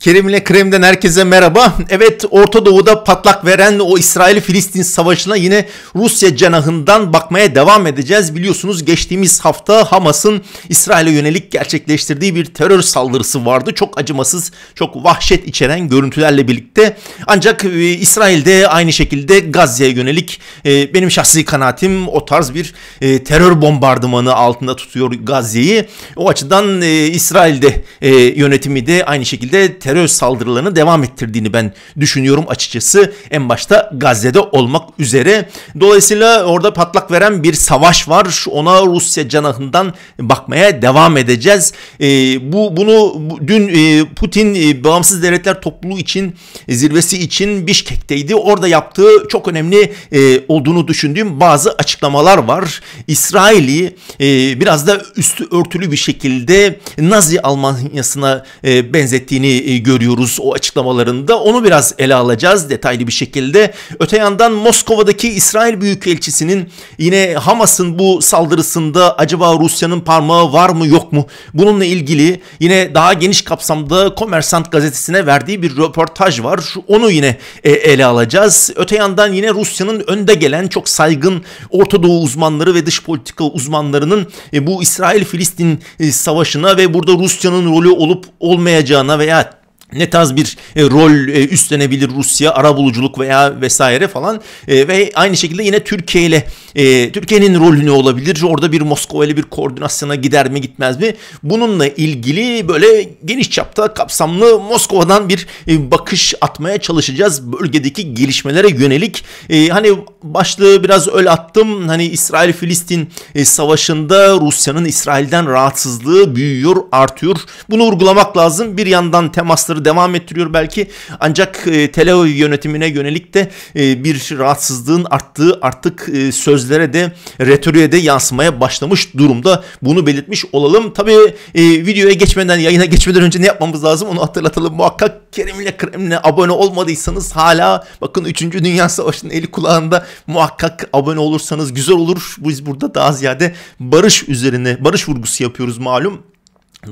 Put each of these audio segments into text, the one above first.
Kerim ile Krem'den herkese merhaba. Evet Orta Doğu'da patlak veren o İsrail-Filistin savaşına yine Rusya cenahından bakmaya devam edeceğiz. Biliyorsunuz geçtiğimiz hafta Hamas'ın İsrail'e yönelik gerçekleştirdiği bir terör saldırısı vardı. Çok acımasız, çok vahşet içeren görüntülerle birlikte. Ancak e, İsrail'de aynı şekilde Gazze'ye yönelik e, benim şahsi kanaatim o tarz bir e, terör bombardımanı altında tutuyor Gazze'yi. O açıdan e, İsrail'de e, yönetimi de aynı şekilde terör saldırılarını devam ettirdiğini ben düşünüyorum açıkçası. En başta Gazze'de olmak üzere. Dolayısıyla orada patlak veren bir savaş var. Ona Rusya canahından bakmaya devam edeceğiz. E, bu bunu dün e, Putin e, bağımsız devletler topluluğu için e, zirvesi için Bişkek'teydi. Orada yaptığı çok önemli e, olduğunu düşündüğüm bazı açıklamalar var. İsrail'i e, biraz da üstü örtülü bir şekilde Nazi Almanyasına e, benzettiğini e, görüyoruz o açıklamalarında. Onu biraz ele alacağız detaylı bir şekilde. Öte yandan Moskova'daki İsrail Büyükelçisi'nin yine Hamas'ın bu saldırısında acaba Rusya'nın parmağı var mı yok mu? Bununla ilgili yine daha geniş kapsamda Komersant gazetesine verdiği bir röportaj var. Onu yine e, ele alacağız. Öte yandan yine Rusya'nın önde gelen çok saygın Orta Doğu uzmanları ve dış politika uzmanlarının e, bu İsrail-Filistin e, savaşına ve burada Rusya'nın rolü olup olmayacağına veya ne tarz bir e, rol e, üstlenebilir Rusya arabuluculuk veya vesaire falan e, ve aynı şekilde yine Türkiye ile e, Türkiye'nin rolü ne olabilir orada bir Moskova ile bir koordinasyona gider mi gitmez mi bununla ilgili böyle geniş çapta kapsamlı Moskova'dan bir e, bakış atmaya çalışacağız bölgedeki gelişmelere yönelik e, hani başlığı biraz öyle attım hani İsrail Filistin e, savaşında Rusya'nın İsrail'den rahatsızlığı büyüyor artıyor bunu vurgulamak lazım bir yandan temasları çalışmaları devam ettiriyor belki. Ancak e, Tel Aviv yönetimine yönelik de e, bir rahatsızlığın arttığı artık e, sözlere de retoriğe de yansımaya başlamış durumda. Bunu belirtmiş olalım. tabi e, videoya geçmeden, yayına geçmeden önce ne yapmamız lazım onu hatırlatalım. Muhakkak Kerim'le Krem'le abone olmadıysanız hala bakın 3. Dünya Savaşı'nın eli kulağında muhakkak abone olursanız güzel olur. Biz burada daha ziyade barış üzerine, barış vurgusu yapıyoruz malum.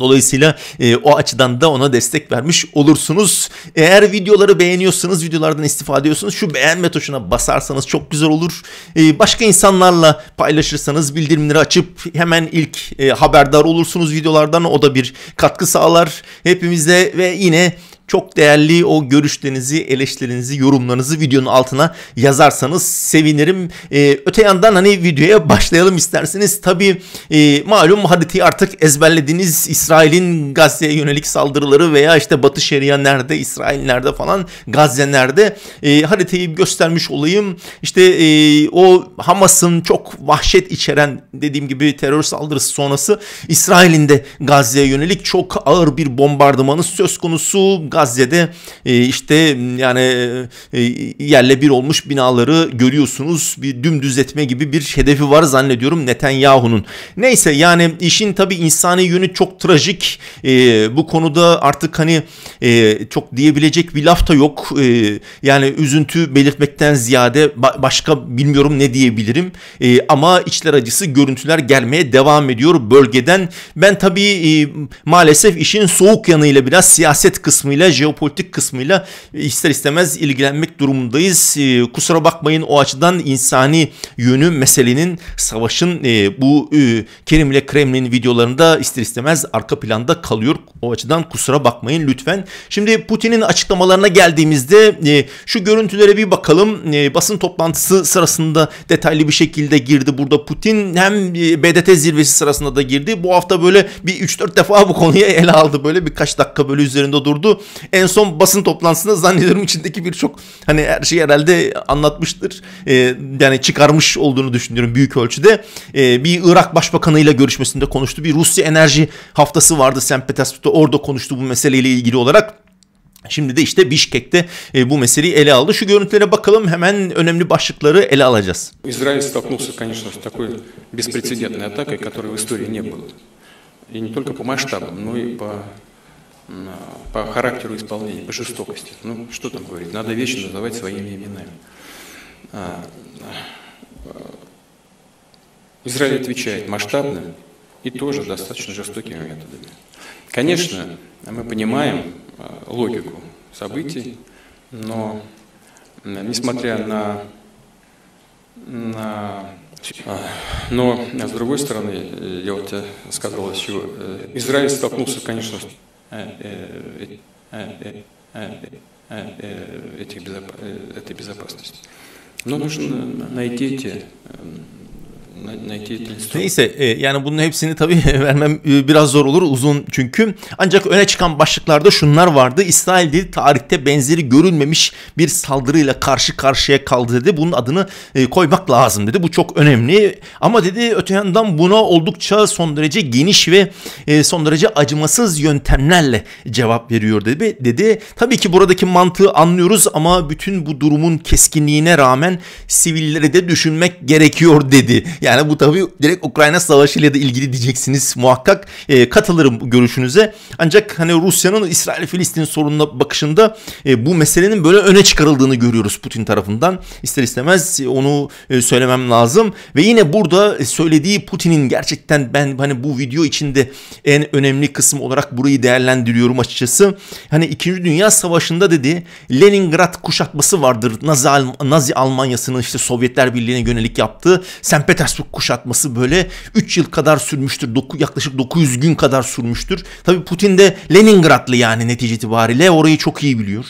Dolayısıyla e, o açıdan da ona destek vermiş olursunuz. Eğer videoları beğeniyorsanız, videolardan istifade ediyorsanız şu beğenme tuşuna basarsanız çok güzel olur. E, başka insanlarla paylaşırsanız bildirimleri açıp hemen ilk e, haberdar olursunuz videolardan. O da bir katkı sağlar hepimize ve yine çok değerli o görüşlerinizi, eleştirinizi, yorumlarınızı videonun altına yazarsanız sevinirim. Ee, öte yandan hani videoya başlayalım isterseniz. Tabi e, malum haritayı artık ezberlediğiniz İsrail'in Gazze'ye yönelik saldırıları veya işte Batı Şeria nerede, İsrail nerede falan, Gazze nerede e, ee, haritayı göstermiş olayım. İşte e, o Hamas'ın çok vahşet içeren dediğim gibi terör saldırısı sonrası İsrail'in de Gazze'ye yönelik çok ağır bir bombardımanı söz konusu. Gazze'de e, işte yani e, yerle bir olmuş binaları görüyorsunuz. Bir dümdüz etme gibi bir hedefi var zannediyorum Netanyahu'nun. Neyse yani işin tabi insani yönü çok trajik. E, bu konuda artık hani çok diyebilecek bir laf da yok. yani üzüntü belirtmekten ziyade başka bilmiyorum ne diyebilirim. ama içler acısı görüntüler gelmeye devam ediyor bölgeden. Ben tabi maalesef işin soğuk yanıyla biraz siyaset kısmıyla kısmıyla, jeopolitik kısmıyla e, ister istemez ilgilenmek durumundayız. E, kusura bakmayın o açıdan insani yönü meselenin, savaşın e, bu Kerim ile Kremlin videolarında ister istemez arka planda kalıyor. O açıdan kusura bakmayın lütfen. Şimdi Putin'in açıklamalarına geldiğimizde şu görüntülere bir bakalım. Basın toplantısı sırasında detaylı bir şekilde girdi burada Putin. Hem BDT zirvesi sırasında da girdi. Bu hafta böyle bir 3-4 defa bu konuya ele aldı. Böyle birkaç dakika böyle üzerinde durdu. En son basın toplantısında zannediyorum içindeki birçok hani her şeyi herhalde anlatmıştır. E, yani çıkarmış olduğunu düşünüyorum büyük ölçüde. E, bir Irak başbakanıyla görüşmesinde konuştu. Bir Rusya enerji haftası vardı St. Petersburg'da orada konuştu bu meseleyle ilgili olarak. Şimdi de işte Bişkek'te e, bu meseleyi ele aldı. Şu görüntülere bakalım hemen önemli başlıkları ele alacağız. İsrail столкнулся, конечно, с такой беспрецедентной атакой, которой в истории не было. И не только по масштабам, но и по по характеру исполнения, по жестокости. Ну, что там говорить, надо вещи называть своими именами. А, а, Израиль отвечает масштабно и тоже достаточно жестокими методами. Конечно, мы понимаем а, логику событий, но несмотря на, на но, с другой стороны, я вот сказал, что э, Израиль столкнулся, конечно, этой безопасности. Но нужно найти эти Neyse e, yani bunun hepsini tabii vermem e, biraz zor olur uzun çünkü. Ancak öne çıkan başlıklarda şunlar vardı. İsrail dili tarihte benzeri görülmemiş bir saldırıyla karşı karşıya kaldı dedi. Bunun adını e, koymak lazım dedi. Bu çok önemli. Ama dedi öte yandan buna oldukça son derece geniş ve e, son derece acımasız yöntemlerle cevap veriyor dedi. dedi. Tabii ki buradaki mantığı anlıyoruz ama bütün bu durumun keskinliğine rağmen sivilleri de düşünmek gerekiyor dedi. Yani bu tabii direkt Ukrayna Savaşı ile de ilgili diyeceksiniz muhakkak. E, katılırım görüşünüze. Ancak hani Rusya'nın İsrail-Filistin sorununa bakışında e, bu meselenin böyle öne çıkarıldığını görüyoruz Putin tarafından. İster istemez onu e, söylemem lazım. Ve yine burada e, söylediği Putin'in gerçekten ben hani bu video içinde en önemli kısım olarak burayı değerlendiriyorum açıkçası. Hani 2. Dünya Savaşı'nda dedi Leningrad kuşatması vardır. Nazi, Nazi Almanya'sının işte Sovyetler Birliği'ne yönelik yaptığı. St. Petersburg Selçuk kuşatması böyle 3 yıl kadar sürmüştür. Doku, yaklaşık 900 gün kadar sürmüştür. Tabii Putin de Leningradlı yani netice itibariyle orayı çok iyi biliyor.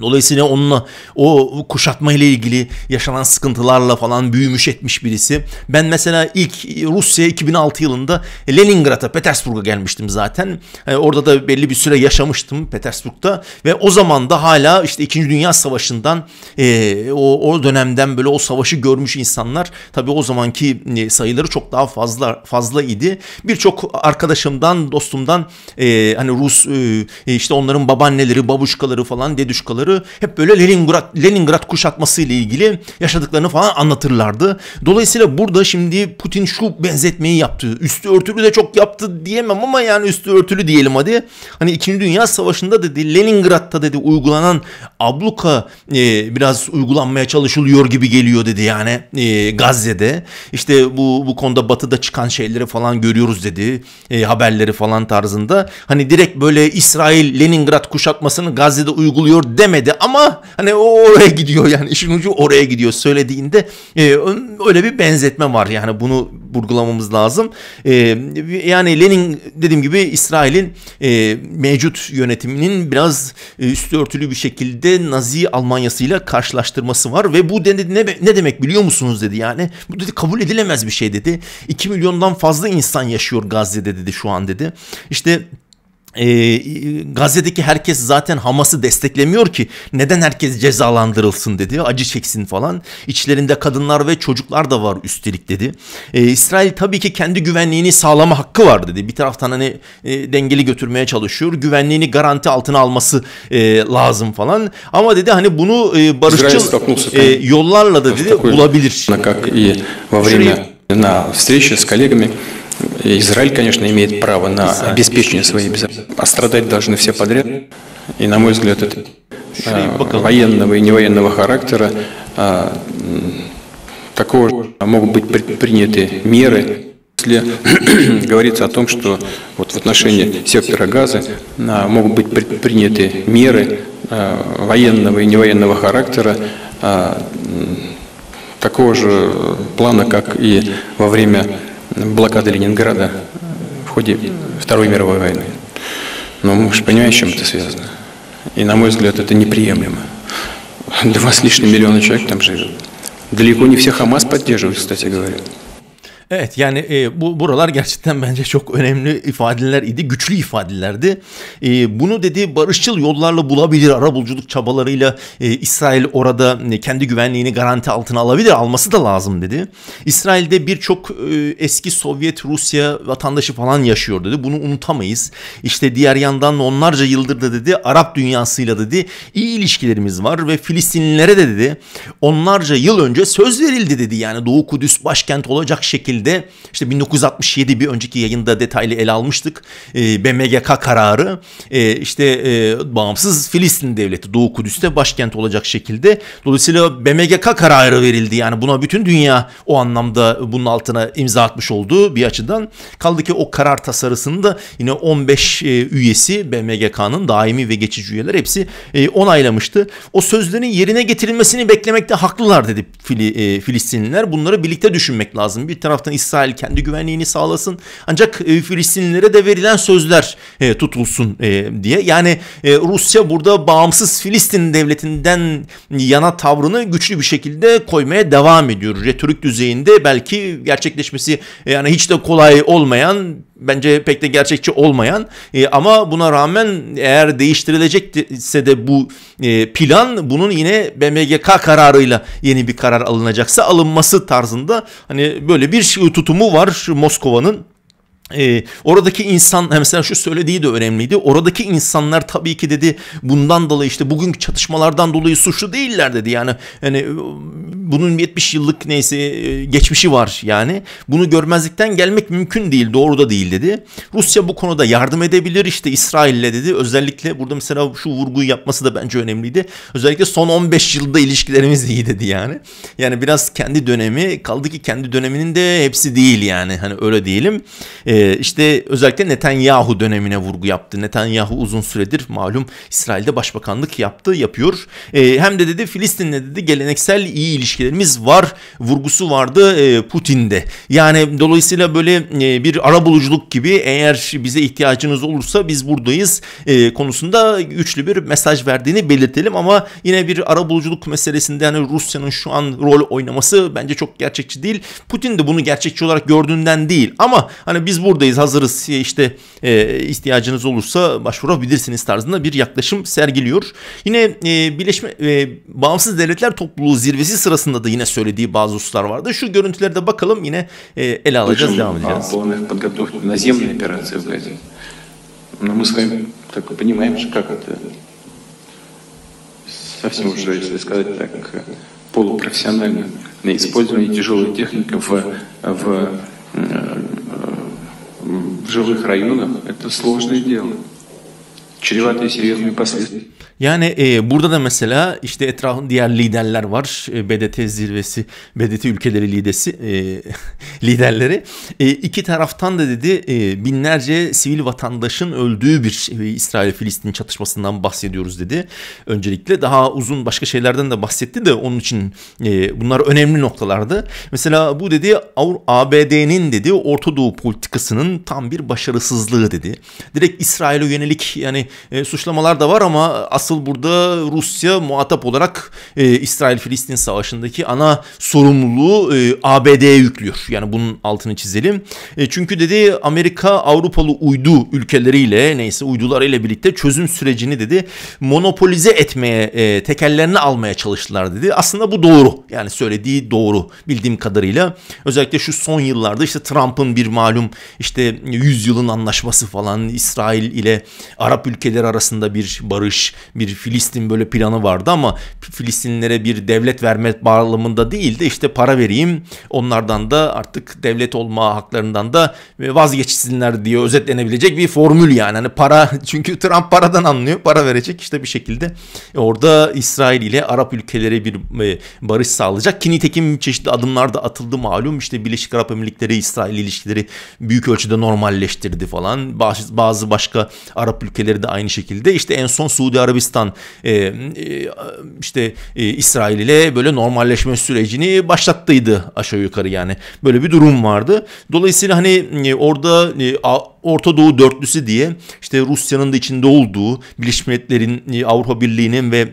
Dolayısıyla onunla o kuşatma ile ilgili yaşanan sıkıntılarla falan büyümüş etmiş birisi. Ben mesela ilk Rusya 2006 yılında Leningrad'a, Petersburg'a gelmiştim zaten. Yani e, orada da belli bir süre yaşamıştım Petersburg'da ve o zaman da hala işte 2. Dünya Savaşı'ndan e, o, o dönemden böyle o savaşı görmüş insanlar tabii o zamanki e, sayıları çok daha fazla fazla idi. Birçok arkadaşımdan, dostumdan e, hani Rus e, e işte onların babaanneleri, babuşkaları falan, dedüşkaları kuşatmaları hep böyle Leningrad, Leningrad kuşatması ile ilgili yaşadıklarını falan anlatırlardı. Dolayısıyla burada şimdi Putin şu benzetmeyi yaptı. Üstü örtülü de çok yaptı diyemem ama yani üstü örtülü diyelim hadi. Hani 2. Dünya Savaşı'nda dedi Leningrad'da dedi uygulanan abluka e, biraz uygulanmaya çalışılıyor gibi geliyor dedi yani e, Gazze'de. İşte bu bu konuda batıda çıkan şeyleri falan görüyoruz dedi. E, haberleri falan tarzında. Hani direkt böyle İsrail Leningrad kuşatmasını Gazze'de uyguluyor deme demedi ama hani o oraya gidiyor yani işin ucu oraya gidiyor söylediğinde e, öyle bir benzetme var yani bunu vurgulamamız lazım. E, yani Lenin dediğim gibi İsrail'in e, mevcut yönetiminin biraz e, üstü örtülü bir şekilde Nazi Almanya'sıyla karşılaştırması var ve bu dedi ne, ne demek biliyor musunuz dedi yani bu dedi kabul edilemez bir şey dedi. 2 milyondan fazla insan yaşıyor Gazze'de dedi şu an dedi. İşte e, Gazze'deki herkes zaten Hamas'ı desteklemiyor ki neden herkes cezalandırılsın dedi acı çeksin falan içlerinde kadınlar ve çocuklar da var üstelik dedi e, İsrail tabii ki kendi güvenliğini sağlama hakkı var dedi bir taraftan hani e, dengeli götürmeye çalışıyor güvenliğini garanti altına alması e, lazım falan ama dedi hani bunu e, barışçıl e, yollarla da dedi bulabilir. Şurayı... на встрече с коллегами Израиль, конечно, имеет право на обеспечение своей безопасности. А страдать должны все подряд. И, на мой взгляд, это а, военного и невоенного характера а, такого же могут быть предприняты меры, если говорится о том, что вот в отношении сектора газа а, могут быть предприняты меры военного и невоенного характера такого же плана, как и во время блокады Ленинграда в ходе Второй мировой войны. Но мы же понимаем, с чем это связано. И, на мой взгляд, это неприемлемо. Два с лишним миллиона человек там живет. Далеко не все Хамас поддерживают, кстати говоря. Evet yani e, bu buralar gerçekten bence çok önemli ifadeler idi. Güçlü ifadelerdi. E, bunu dedi barışçıl yollarla bulabilir. Arabuluculuk çabalarıyla e, İsrail orada e, kendi güvenliğini garanti altına alabilir. Alması da lazım dedi. İsrail'de birçok e, eski Sovyet Rusya vatandaşı falan yaşıyor dedi. Bunu unutamayız. İşte diğer yandan onlarca yıldır da dedi Arap dünyasıyla dedi iyi ilişkilerimiz var ve Filistinlilere de dedi onlarca yıl önce söz verildi dedi. Yani Doğu Kudüs başkent olacak şekilde şekilde işte 1967 bir önceki yayında detaylı ele almıştık. E, ee, BMGK kararı e, işte e, bağımsız Filistin devleti Doğu Kudüs'te başkent olacak şekilde. Dolayısıyla BMGK kararı verildi. Yani buna bütün dünya o anlamda bunun altına imza atmış oldu bir açıdan. Kaldı ki o karar tasarısında yine 15 e, üyesi BMGK'nın daimi ve geçici üyeler hepsi e, onaylamıştı. O sözlerin yerine getirilmesini beklemekte haklılar dedi Fili, e, Filistinliler. Bunları birlikte düşünmek lazım. Bir taraf taraftan İsrail kendi güvenliğini sağlasın ancak e, Filistinlilere de verilen sözler e, tutulsun e, diye. Yani e, Rusya burada bağımsız Filistin devletinden yana tavrını güçlü bir şekilde koymaya devam ediyor. Retorik düzeyinde belki gerçekleşmesi e, yani hiç de kolay olmayan bence pek de gerçekçi olmayan e, ama buna rağmen eğer değiştirilecekse de bu e, plan bunun yine BMGK kararıyla yeni bir karar alınacaksa alınması tarzında hani böyle bir tutumu var Moskova'nın e, oradaki insan mesela şu söylediği de önemliydi. Oradaki insanlar tabii ki dedi bundan dolayı işte bugünkü çatışmalardan dolayı suçlu değiller dedi. Yani hani bunun 70 yıllık neyse e, geçmişi var yani. Bunu görmezlikten gelmek mümkün değil. Doğru da değil dedi. Rusya bu konuda yardım edebilir işte İsrail'le dedi. Özellikle burada mesela şu vurguyu yapması da bence önemliydi. Özellikle son 15 yılda ilişkilerimiz iyi dedi yani. Yani biraz kendi dönemi kaldı ki kendi döneminin de hepsi değil yani. Hani öyle diyelim. E, ee, işte özellikle Netanyahu dönemine vurgu yaptı. Netanyahu uzun süredir malum İsrail'de başbakanlık yaptı, yapıyor. Ee, hem de dedi Filistin'le dedi geleneksel iyi ilişkilerimiz var vurgusu vardı e, Putin'de. Yani dolayısıyla böyle e, bir arabuluculuk gibi eğer bize ihtiyacınız olursa biz buradayız e, konusunda güçlü bir mesaj verdiğini belirtelim ama yine bir arabuluculuk meselesinde yani Rusya'nın şu an rol oynaması bence çok gerçekçi değil. Putin de bunu gerçekçi olarak gördüğünden değil ama hani biz bu biz buradayız hazırız işte e, ihtiyacınız olursa başvurabilirsiniz tarzında bir yaklaşım sergiliyor. Yine e, Birleşme e, Bağımsız Devletler Topluluğu zirvesi sırasında da yine söylediği bazı hususlar vardı. Şu görüntülerde bakalım yine e, ele alacağız, devam edeceğiz. Но мы с вами так понимаем, как это совсем уже, если сказать так, полупрофессионально использование тяжелой техники в, в э, в живых районах, это сложное дело. Чреватые серьезными последствиями. Yani e, burada da mesela işte etrafın diğer liderler var. E, BDT zirvesi, BDT ülkeleri lidesi, e, liderleri. E, iki taraftan da dedi e, binlerce sivil vatandaşın öldüğü bir şey, e, İsrail-Filistin çatışmasından bahsediyoruz dedi. Öncelikle daha uzun başka şeylerden de bahsetti de onun için e, bunlar önemli noktalardı. Mesela bu dedi ABD'nin dedi Orta Doğu politikasının tam bir başarısızlığı dedi. Direkt İsrail'e yönelik yani e, suçlamalar da var ama asıl burada Rusya muhatap olarak e, İsrail-Filistin savaşındaki ana sorumluluğu e, ABD'ye yüklüyor. Yani bunun altını çizelim. E, çünkü dedi Amerika Avrupalı uydu ülkeleriyle neyse uydularıyla birlikte çözüm sürecini dedi monopolize etmeye e, tekellerini almaya çalıştılar dedi. Aslında bu doğru. Yani söylediği doğru bildiğim kadarıyla. Özellikle şu son yıllarda işte Trump'ın bir malum işte 100 yılın anlaşması falan İsrail ile Arap ülke ülkeler arasında bir barış, bir Filistin böyle planı vardı ama Filistinlere bir devlet verme bağlamında değil de işte para vereyim onlardan da artık devlet olma haklarından da vazgeçsinler diye özetlenebilecek bir formül yani. Hani para çünkü Trump paradan anlıyor para verecek işte bir şekilde orada İsrail ile Arap ülkeleri bir e, barış sağlayacak ki nitekim çeşitli adımlar da atıldı malum işte Birleşik Arap Emirlikleri İsrail ilişkileri büyük ölçüde normalleştirdi falan bazı başka Arap ülkeleri de aynı şekilde işte en son Suudi Arabistan e, e, işte e, İsrail ile böyle normalleşme sürecini başlattıydı aşağı yukarı yani böyle bir durum vardı. Dolayısıyla hani e, orada e, Orta Doğu dörtlüsü diye işte Rusya'nın da içinde olduğu Birleşmiş Milletler'in e, Avrupa Birliği'nin ve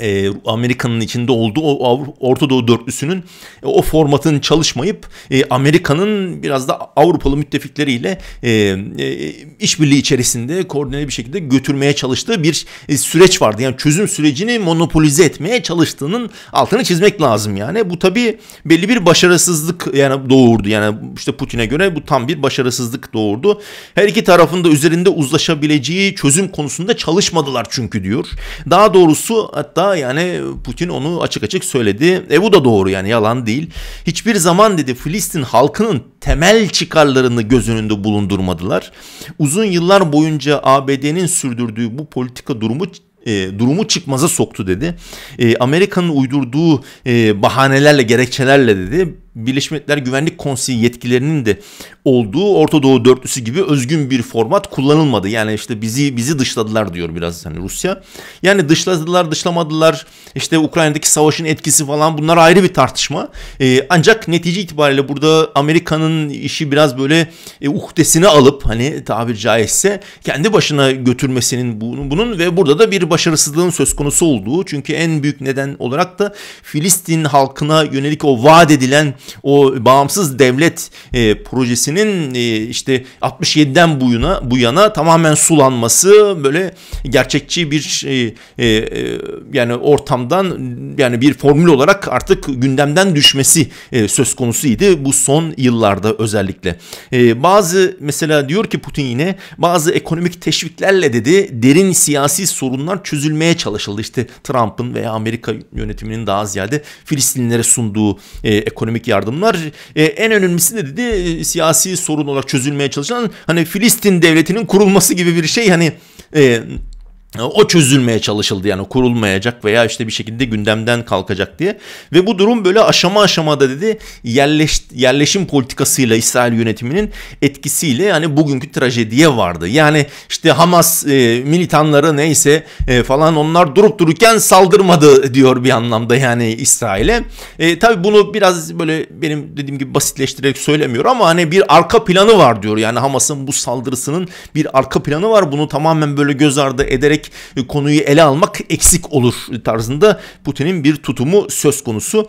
e, Amerika'nın içinde olduğu o Orta Doğu dörtlüsünün e, o formatın çalışmayıp e, Amerika'nın biraz da Avrupalı müttefikleriyle e, e, işbirliği içerisinde koordineli bir şekilde götürmeye çalıştığı bir e, süreç vardı. Yani çözüm sürecini monopolize etmeye çalıştığının altını çizmek lazım yani. Bu tabii belli bir başarısızlık yani doğurdu. Yani işte Putin'e göre bu tam bir başarısızlık doğurdu. Her iki tarafın da üzerinde uzlaşabileceği çözüm konusunda çalışmadılar çünkü diyor. Daha doğrusu hatta yani Putin onu açık açık söyledi. E bu da doğru yani yalan değil. Hiçbir zaman dedi Filistin halkının temel çıkarlarını göz önünde bulundurmadılar. Uzun yıllar boyunca ABD'nin sürdürdüğü bu politika durumu e, durumu çıkmaza soktu dedi. E, Amerika'nın uydurduğu e, bahanelerle gerekçelerle dedi Birleşmiş Milletler Güvenlik Konseyi yetkilerinin de olduğu Orta Doğu dörtlüsü gibi özgün bir format kullanılmadı. Yani işte bizi bizi dışladılar diyor biraz hani Rusya. Yani dışladılar, dışlamadılar. işte Ukrayna'daki savaşın etkisi falan bunlar ayrı bir tartışma. E, ancak netice itibariyle burada Amerika'nın işi biraz böyle e, uhdesine alıp hani tabir caizse kendi başına götürmesinin bunun, bunun ve burada da bir başarısızlığın söz konusu olduğu. Çünkü en büyük neden olarak da Filistin halkına yönelik o vaat edilen o bağımsız devlet e, projesinin e, işte 67'den bu yana bu yana tamamen sulanması böyle gerçekçi bir e, e, e, yani ortamdan yani bir formül olarak artık gündemden düşmesi e, söz konusuydu bu son yıllarda özellikle. E, bazı mesela diyor ki Putin yine bazı ekonomik teşviklerle dedi derin siyasi sorunlar çözülmeye çalışıldı. İşte Trump'ın veya Amerika yönetiminin daha ziyade Filistinlere sunduğu e, ekonomik yardım yardımlar. E, en önemlisi dedi e, siyasi sorun olarak çözülmeye çalışılan hani Filistin devletinin kurulması gibi bir şey hani e, o çözülmeye çalışıldı yani kurulmayacak veya işte bir şekilde gündemden kalkacak diye. Ve bu durum böyle aşama aşamada dedi yerleş, yerleşim politikasıyla İsrail yönetiminin etkisiyle yani bugünkü trajediye vardı. Yani işte Hamas e, militanları neyse e, falan onlar durup dururken saldırmadı diyor bir anlamda yani İsrail'e. E, tabii bunu biraz böyle benim dediğim gibi basitleştirerek söylemiyor ama hani bir arka planı var diyor. Yani Hamas'ın bu saldırısının bir arka planı var. Bunu tamamen böyle göz ardı ederek direkt e, konuyu ele almak eksik olur tarzında Putin'in bir tutumu söz konusu.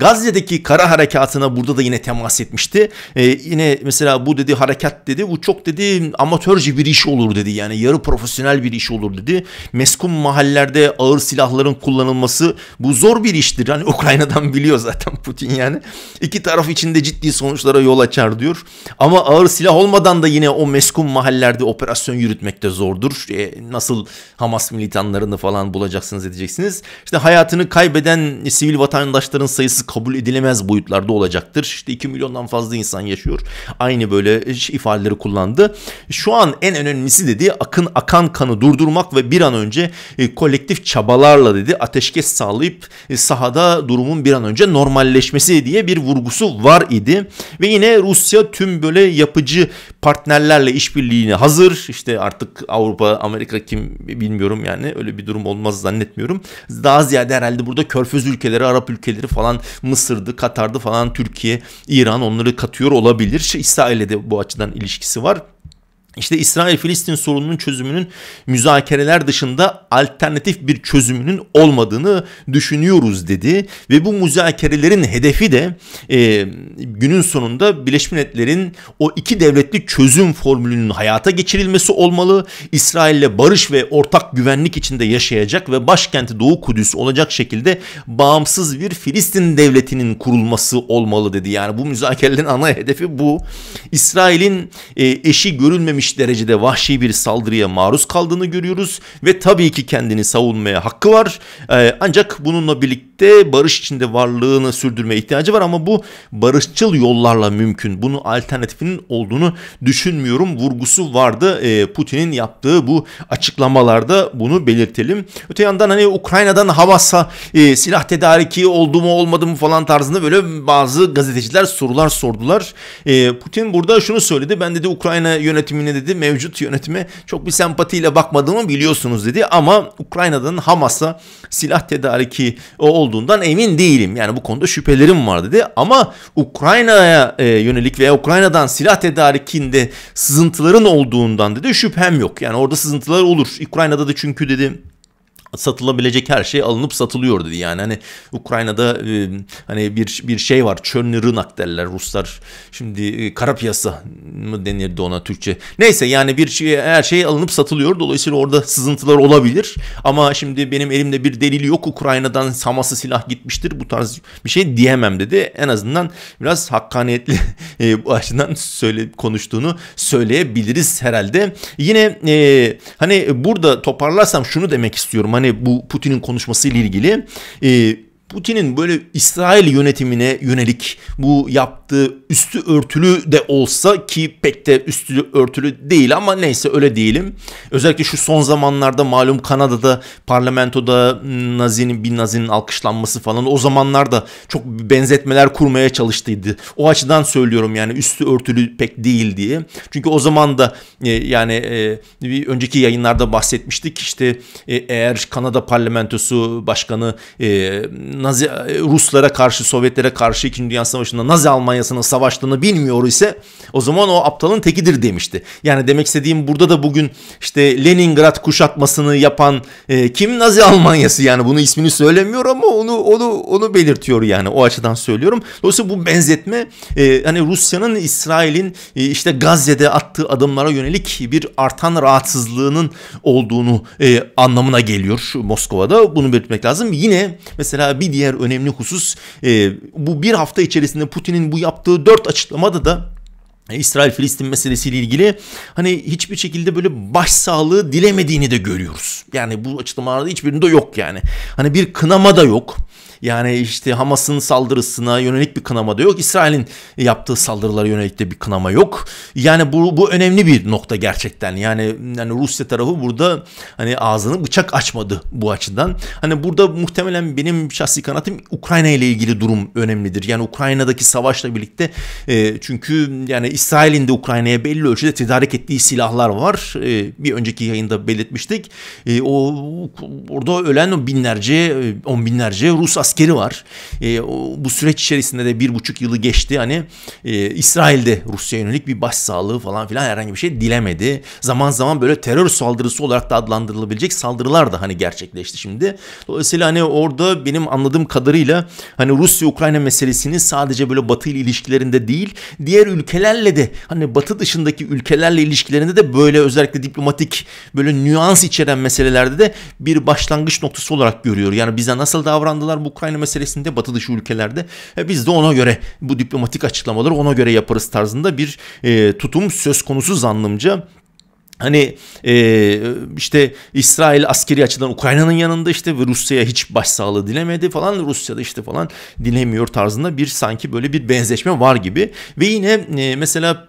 Gazze'deki kara harekatına burada da yine temas etmişti. Ee, yine mesela bu dedi harekat dedi bu çok dedi amatörce bir iş olur dedi. Yani yarı profesyonel bir iş olur dedi. Meskun mahallelerde ağır silahların kullanılması bu zor bir iştir. Hani Ukrayna'dan biliyor zaten Putin yani. İki taraf içinde ciddi sonuçlara yol açar diyor. Ama ağır silah olmadan da yine o meskun mahallelerde operasyon yürütmek de zordur. E, nasıl Hamas militanlarını falan bulacaksınız edeceksiniz. İşte hayatını kaybeden sivil vatandaşların sayısı kabul edilemez boyutlarda olacaktır. İşte 2 milyondan fazla insan yaşıyor. Aynı böyle ifadeleri kullandı. Şu an en önemlisi dedi akın akan kanı durdurmak ve bir an önce e, kolektif çabalarla dedi ateşkes sağlayıp e, sahada durumun bir an önce normalleşmesi diye bir vurgusu var idi. Ve yine Rusya tüm böyle yapıcı partnerlerle işbirliğine hazır. İşte artık Avrupa, Amerika kim bilmiyorum yani öyle bir durum olmaz zannetmiyorum. Daha ziyade herhalde burada körfez ülkeleri, Arap ülkeleri falan Mısır'dı, Katar'dı falan Türkiye, İran onları katıyor olabilir. İsrail'e de bu açıdan ilişkisi var. İşte İsrail-Filistin sorununun çözümünün müzakereler dışında alternatif bir çözümünün olmadığını düşünüyoruz dedi. Ve bu müzakerelerin hedefi de e, günün sonunda Birleşmiş Milletler'in o iki devletli çözüm formülünün hayata geçirilmesi olmalı. İsrail'le barış ve ortak güvenlik içinde yaşayacak ve başkenti Doğu Kudüs olacak şekilde bağımsız bir Filistin devletinin kurulması olmalı dedi. Yani bu müzakerelerin ana hedefi bu. İsrail'in e, eşi görülmemiş gelişmiş derecede vahşi bir saldırıya maruz kaldığını görüyoruz ve tabii ki kendini savunmaya hakkı var. E, ancak bununla birlikte barış içinde varlığını sürdürmeye ihtiyacı var ama bu barışçıl yollarla mümkün. Bunu alternatifinin olduğunu düşünmüyorum vurgusu vardı e, Putin'in yaptığı bu açıklamalarda bunu belirtelim. Öte yandan hani Ukrayna'dan Havas'a e, silah tedariki oldu mu olmadı mı falan tarzında böyle bazı gazeteciler sorular sordular. E, Putin burada şunu söyledi. Ben dedi Ukrayna yönetimini dedi mevcut yönetime çok bir sempatiyle bakmadığımı biliyorsunuz dedi ama Ukrayna'dan Hamas'a silah tedariki olduğundan emin değilim. Yani bu konuda şüphelerim var dedi ama Ukrayna'ya e, yönelik veya Ukrayna'dan silah tedarikinde sızıntıların olduğundan dedi şüphem yok. Yani orada sızıntılar olur. Ukrayna'da da çünkü dedi satılabilecek her şey alınıp satılıyordu yani hani Ukrayna'da e, hani bir bir şey var çönlü rınak derler Ruslar şimdi e, kara piyasa mı denirdi ona Türkçe neyse yani bir şey her şey alınıp satılıyor dolayısıyla orada sızıntılar olabilir ama şimdi benim elimde bir delil yok Ukrayna'dan saması silah gitmiştir bu tarz bir şey diyemem dedi en azından biraz hakkaniyetli e, bu açıdan söyle konuştuğunu söyleyebiliriz herhalde yine e, hani burada toparlarsam şunu demek istiyorum hani hani bu Putin'in konuşmasıyla ilgili e, Putin'in böyle İsrail yönetimine yönelik bu yaptığı üstü örtülü de olsa ki pek de üstü örtülü değil ama neyse öyle değilim. Özellikle şu son zamanlarda malum Kanada'da parlamentoda hmm, Nazi'nin bir Nazi'nin alkışlanması falan o zamanlarda çok benzetmeler kurmaya çalıştıydı. O açıdan söylüyorum yani üstü örtülü pek değil diye. Çünkü o zaman da e, yani e, bir önceki yayınlarda bahsetmiştik işte e, eğer Kanada parlamentosu başkanı Nazi e, Ruslara karşı, Sovyetlere karşı 2. Dünya Savaşı'nda Nazi Almanya'sının savaştığını bilmiyor ise o zaman o aptalın tekidir demişti. Yani demek istediğim burada da bugün işte Leningrad kuşatmasını yapan e, kim Nazi Almanya'sı yani bunu ismini söylemiyor ama onu onu onu belirtiyor yani o açıdan söylüyorum. Dolayısıyla bu benzetme e, hani Rusya'nın İsrail'in e, işte Gazze'de attığı adımlara yönelik bir artan rahatsızlığının olduğunu e, anlamına geliyor Moskova'da. Bunu belirtmek lazım. Yine mesela bir bir diğer önemli husus e, bu bir hafta içerisinde Putin'in bu yaptığı dört açıklamada da e, İsrail-Filistin meselesiyle ilgili hani hiçbir şekilde böyle başsağlığı dilemediğini de görüyoruz. Yani bu açıklamalarda hiçbirinde yok yani. Hani bir kınama da yok. Yani işte Hamas'ın saldırısına yönelik bir kınama da yok. İsrail'in yaptığı saldırılara yönelik de bir kınama yok. Yani bu, bu önemli bir nokta gerçekten. Yani, yani Rusya tarafı burada hani ağzını bıçak açmadı bu açıdan. Hani burada muhtemelen benim şahsi kanatım Ukrayna ile ilgili durum önemlidir. Yani Ukrayna'daki savaşla birlikte e, çünkü yani İsrail'in de Ukrayna'ya belli ölçüde tedarik ettiği silahlar var. E, bir önceki yayında belirtmiştik. E, o orada ölen binlerce e, on binlerce Rus askeri var. E, o, bu süreç içerisinde de bir buçuk yılı geçti. Hani e, İsrail'de Rusya yönelik bir başsağlığı falan filan herhangi bir şey dilemedi. Zaman zaman böyle terör saldırısı olarak da adlandırılabilecek saldırılar da hani gerçekleşti şimdi. Dolayısıyla hani orada benim anladığım kadarıyla hani Rusya-Ukrayna meselesini sadece böyle Batı ile ilişkilerinde değil diğer ülkelerle de hani Batı dışındaki ülkelerle ilişkilerinde de böyle özellikle diplomatik böyle nüans içeren meselelerde de bir başlangıç noktası olarak görüyor. Yani bize nasıl davrandılar bu Ukrayna meselesinde batı dışı ülkelerde e, biz de ona göre bu diplomatik açıklamaları ona göre yaparız tarzında bir e, tutum söz konusu zannımca. Hani e, işte İsrail askeri açıdan Ukrayna'nın yanında işte ve Rusya'ya hiç başsağlığı dilemedi falan Rusya'da işte falan dilemiyor tarzında bir sanki böyle bir benzeşme var gibi. Ve yine e, mesela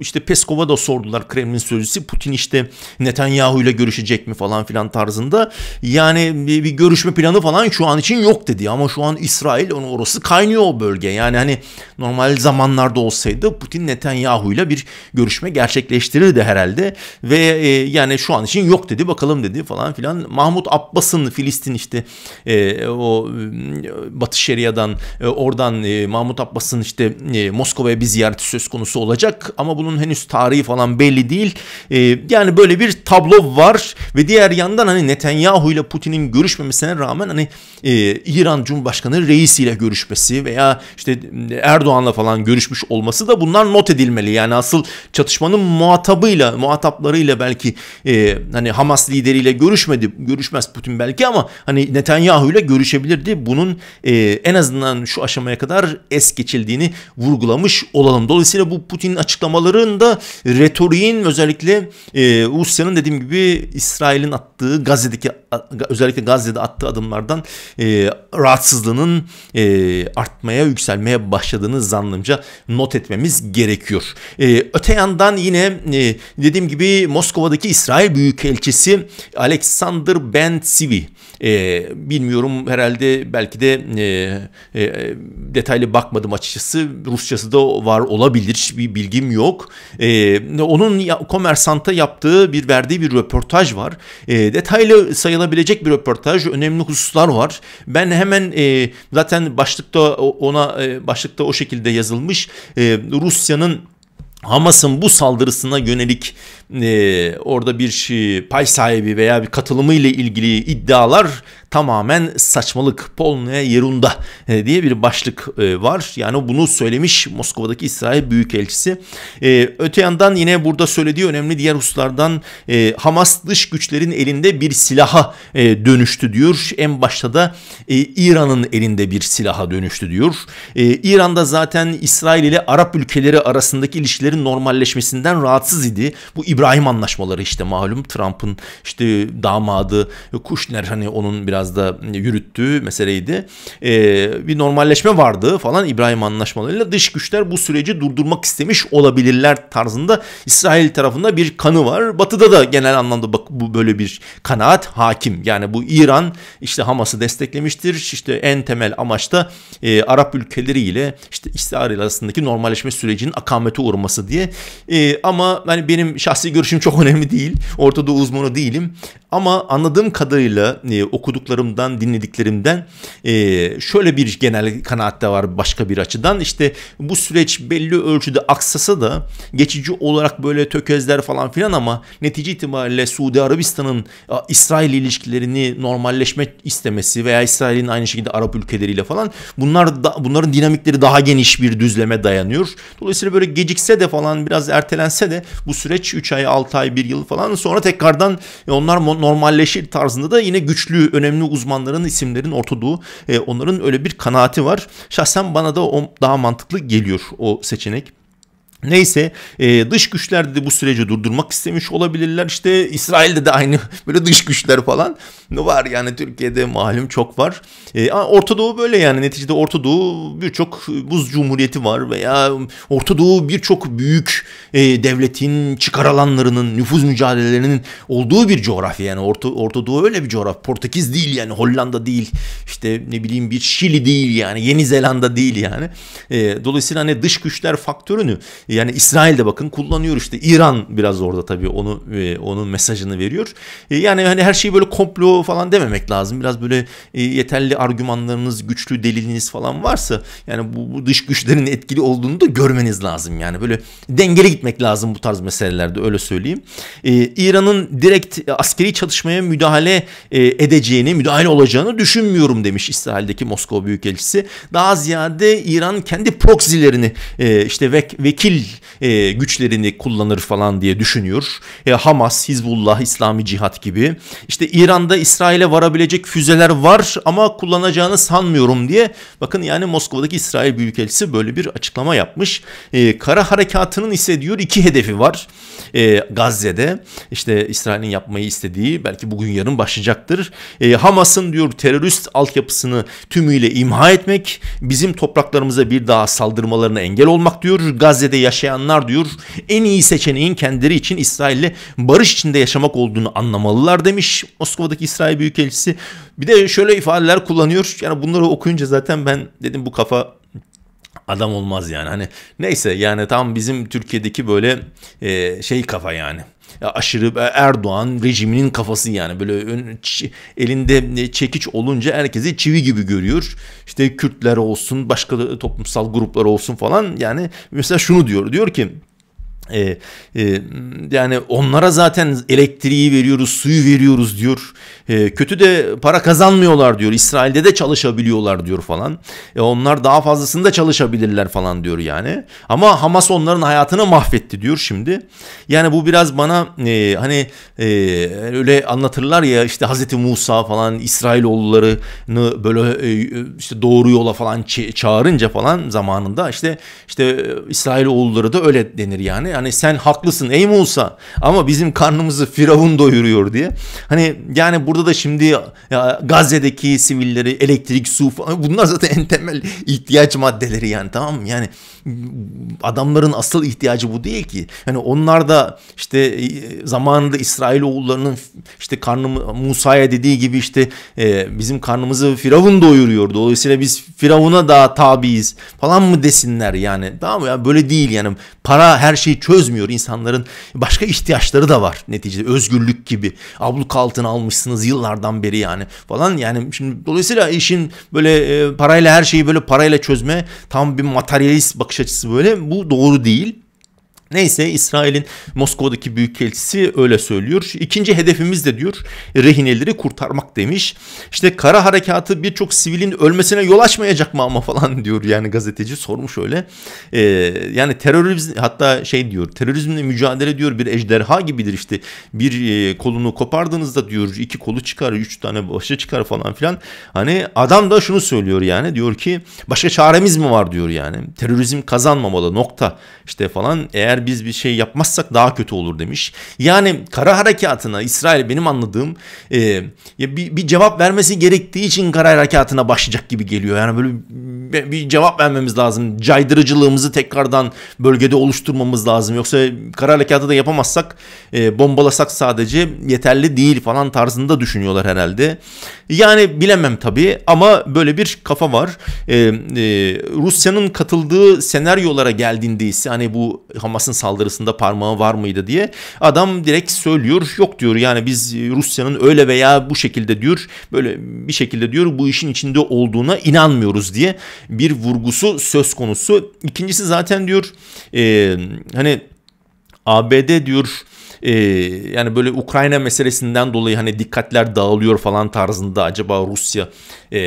işte Peskov'a da sordular Kremlin sözcüsü Putin işte Netanyahu ile görüşecek mi falan filan tarzında. Yani bir, bir görüşme planı falan şu an için yok dedi ama şu an İsrail onu orası kaynıyor o bölge. Yani hani normal zamanlarda olsaydı Putin Netanyahu ile bir görüşme gerçekleştirirdi herhalde ve e, yani şu an için yok dedi bakalım dedi falan filan. Mahmut Abbas'ın Filistin işte e, o e, Batı Şeria'dan e, oradan e, Mahmut Abbas'ın işte e, Moskova'ya bir ziyareti söz konusu olacak ama bunun henüz tarihi falan belli değil. E, yani böyle bir tablo var ve diğer yandan hani Netanyahu ile Putin'in görüşmemesine rağmen hani e, İran Cumhurbaşkanı reisiyle görüşmesi veya işte Erdoğan'la falan görüşmüş olması da bunlar not edilmeli. Yani asıl çatışmanın muhatabıyla muhatap avukatlarıyla belki e, hani Hamas lideriyle görüşmedi. Görüşmez Putin belki ama hani Netanyahu ile görüşebilirdi. Bunun e, en azından şu aşamaya kadar es geçildiğini vurgulamış olalım. Dolayısıyla bu Putin'in açıklamalarında retoriğin özellikle e, Rusya'nın dediğim gibi İsrail'in attığı Gazze'deki özellikle Gazze'de attığı adımlardan e, rahatsızlığının e, artmaya yükselmeye başladığını zannımca not etmemiz gerekiyor. E, öte yandan yine e, dediğim gibi Moskova'daki İsrail Büyükelçisi Alexander Ben Sivi e, bilmiyorum herhalde belki de e, e, detaylı bakmadım açıkçası Rusçası da var olabilir bir bilgim yok. E, onun Komersant'a yaptığı bir verdiği bir röportaj var. E, detaylı sayılar yaşanabilecek bir röportaj. Önemli hususlar var. Ben hemen e, zaten başlıkta ona e, başlıkta o şekilde yazılmış. E, Rusya'nın Hamas'ın bu saldırısına yönelik e, orada bir şey, pay sahibi veya bir katılımı ile ilgili iddialar tamamen saçmalık Polnya Yerunda e, diye bir başlık e, var. Yani bunu söylemiş Moskova'daki İsrail Büyükelçisi. E, öte yandan yine burada söylediği önemli diğer hususlardan Hamas dış güçlerin elinde bir silaha dönüştü diyor. En başta da İran'ın elinde bir silaha dönüştü diyor. İran'da zaten İsrail ile Arap ülkeleri arasındaki ilişkilerin normalleşmesinden rahatsız idi. Bu İbrahim anlaşmaları işte malum Trump'ın işte damadı Kushner hani onun biraz biraz da yürüttüğü meseleydi. E, bir normalleşme vardı falan İbrahim anlaşmalarıyla dış güçler bu süreci durdurmak istemiş olabilirler tarzında İsrail tarafında bir kanı var. Batı'da da genel anlamda bak bu böyle bir kanaat hakim. Yani bu İran işte Hamas'ı desteklemiştir. İşte en temel amaçta e, Arap ülkeleriyle işte İsrail arasındaki normalleşme sürecinin akamete uğraması diye. E, ama hani benim şahsi görüşüm çok önemli değil. Ortada uzmanı değilim. Ama anladığım kadarıyla e, okuduklarımdan, dinlediklerimden e, şöyle bir genel kanaatte var başka bir açıdan. İşte bu süreç belli ölçüde aksasa da geçici olarak böyle tökezler falan filan ama netice itibariyle Suudi Arabistan'ın İsrail ilişkilerini normalleşme istemesi veya İsrail'in aynı şekilde Arap ülkeleriyle falan bunlar da, bunların dinamikleri daha geniş bir düzleme dayanıyor. Dolayısıyla böyle gecikse de falan biraz ertelense de bu süreç 3 ay, 6 ay, 1 yıl falan sonra tekrardan e, onlar normalleşir tarzında da yine güçlü, önemli uzmanların isimlerin ortadoğu e, onların öyle bir kanaati var. Şahsen bana da o daha mantıklı geliyor o seçenek. Neyse e, dış güçler de bu süreci durdurmak istemiş olabilirler. İşte İsrail'de de aynı böyle dış güçler falan var yani Türkiye'de malum çok var. E, Orta Doğu böyle yani neticede Orta Doğu birçok buz cumhuriyeti var veya Orta Doğu birçok büyük e, devletin çıkar alanlarının nüfuz mücadelelerinin olduğu bir coğrafya yani Orta, Orta Doğu öyle bir coğrafya. Portekiz değil yani Hollanda değil işte ne bileyim bir Şili değil yani Yeni Zelanda değil yani. E, dolayısıyla hani dış güçler faktörünü e, yani İsrail de bakın kullanıyor işte İran biraz orada tabii onu e, onun mesajını veriyor. E, yani hani her şeyi böyle komplo falan dememek lazım. Biraz böyle e, yeterli argümanlarınız, güçlü deliliniz falan varsa yani bu, bu dış güçlerin etkili olduğunu da görmeniz lazım. Yani böyle dengeli gitmek lazım bu tarz meselelerde öyle söyleyeyim. E, İran'ın direkt askeri çatışmaya müdahale e, edeceğini, müdahale olacağını düşünmüyorum demiş İsrail'deki Moskova Büyükelçisi. Daha ziyade İran kendi proksilerini e, işte vek, vekil sivil e, güçlerini kullanır falan diye düşünüyor. E, Hamas, Hizbullah, İslami Cihat gibi. İşte İran'da İsrail'e varabilecek füzeler var ama kullanacağını sanmıyorum diye. Bakın yani Moskova'daki İsrail Büyükelçisi böyle bir açıklama yapmış. E, kara harekatının ise diyor iki hedefi var. E, Gazze'de işte İsrail'in yapmayı istediği belki bugün yarın başlayacaktır. E, Hamas'ın diyor terörist altyapısını tümüyle imha etmek, bizim topraklarımıza bir daha saldırmalarına engel olmak diyor. Gazze'de yaşayan yaşayanlar diyor en iyi seçeneğin kendileri için İsrail'le barış içinde yaşamak olduğunu anlamalılar demiş Moskova'daki İsrail Büyükelçisi. Bir de şöyle ifadeler kullanıyor. Yani bunları okuyunca zaten ben dedim bu kafa adam olmaz yani. Hani neyse yani tam bizim Türkiye'deki böyle e, şey kafa yani aşırı e, Erdoğan rejiminin kafası yani böyle ön, elinde e, çekiç olunca herkesi çivi gibi görüyor. İşte Kürtler olsun, başka toplumsal gruplar olsun falan. Yani mesela şunu diyor. Diyor ki e, e, yani onlara zaten elektriği veriyoruz, suyu veriyoruz diyor. E, kötü de para kazanmıyorlar diyor. İsrail'de de çalışabiliyorlar diyor falan. E, onlar daha fazlasını da çalışabilirler falan diyor yani. Ama Hamas onların hayatını mahvetti diyor şimdi. Yani bu biraz bana e, hani e, öyle anlatırlar ya işte Hazreti Musa falan İsrailoğullarını böyle e, işte doğru yola falan çağırınca falan zamanında işte işte İsrailoğulları da öyle denir yani. yani yani sen haklısın ey Musa ama bizim karnımızı Firavun doyuruyor diye. Hani yani burada da şimdi ya, Gazze'deki sivilleri, elektrik, su falan bunlar zaten en temel ihtiyaç maddeleri yani tamam mı? Yani adamların asıl ihtiyacı bu değil ki. Yani onlar da işte e, zamanında İsrail oğullarının işte karnımı Musa'ya dediği gibi işte e, bizim karnımızı Firavun doyuruyor. Dolayısıyla biz Firavun'a da tabiiz falan mı desinler yani. Tamam mı? Yani böyle değil yani. Para her şeyi çözmüyor. İnsanların başka ihtiyaçları da var neticede. Özgürlük gibi. Abluk altına almışsınız yıllardan beri yani falan. Yani şimdi dolayısıyla işin böyle e, parayla her şeyi böyle parayla çözme tam bir materyalist bakış açısı böyle. Bu doğru değil. Neyse İsrail'in Moskova'daki büyükelçisi öyle söylüyor. İkinci hedefimiz de diyor rehineleri kurtarmak demiş. İşte kara harekatı birçok sivilin ölmesine yol açmayacak mı ama falan diyor yani gazeteci sormuş öyle. Ee, yani terörizm hatta şey diyor terörizmle mücadele diyor bir ejderha gibidir işte bir e, kolunu kopardığınızda diyor iki kolu çıkar üç tane başı çıkar falan filan. Hani adam da şunu söylüyor yani diyor ki başka çaremiz mi var diyor yani terörizm kazanmamalı nokta işte falan eğer biz bir şey yapmazsak daha kötü olur demiş. Yani kara harekatına İsrail benim anladığım e, bir, bir cevap vermesi gerektiği için kara harekatına başlayacak gibi geliyor. Yani böyle bir, bir cevap vermemiz lazım. Caydırıcılığımızı tekrardan bölgede oluşturmamız lazım. Yoksa kara harekatı da yapamazsak e, bombalasak sadece yeterli değil falan tarzında düşünüyorlar herhalde. Yani bilemem tabii ama böyle bir kafa var. E, e, Rusya'nın katıldığı senaryolara geldiğinde ise hani bu Hamas'ın Hamas'ın saldırısında parmağı var mıydı diye. Adam direkt söylüyor yok diyor yani biz Rusya'nın öyle veya bu şekilde diyor böyle bir şekilde diyor bu işin içinde olduğuna inanmıyoruz diye bir vurgusu söz konusu. İkincisi zaten diyor e, hani ABD diyor yani böyle Ukrayna meselesinden dolayı hani dikkatler dağılıyor falan tarzında acaba Rusya e,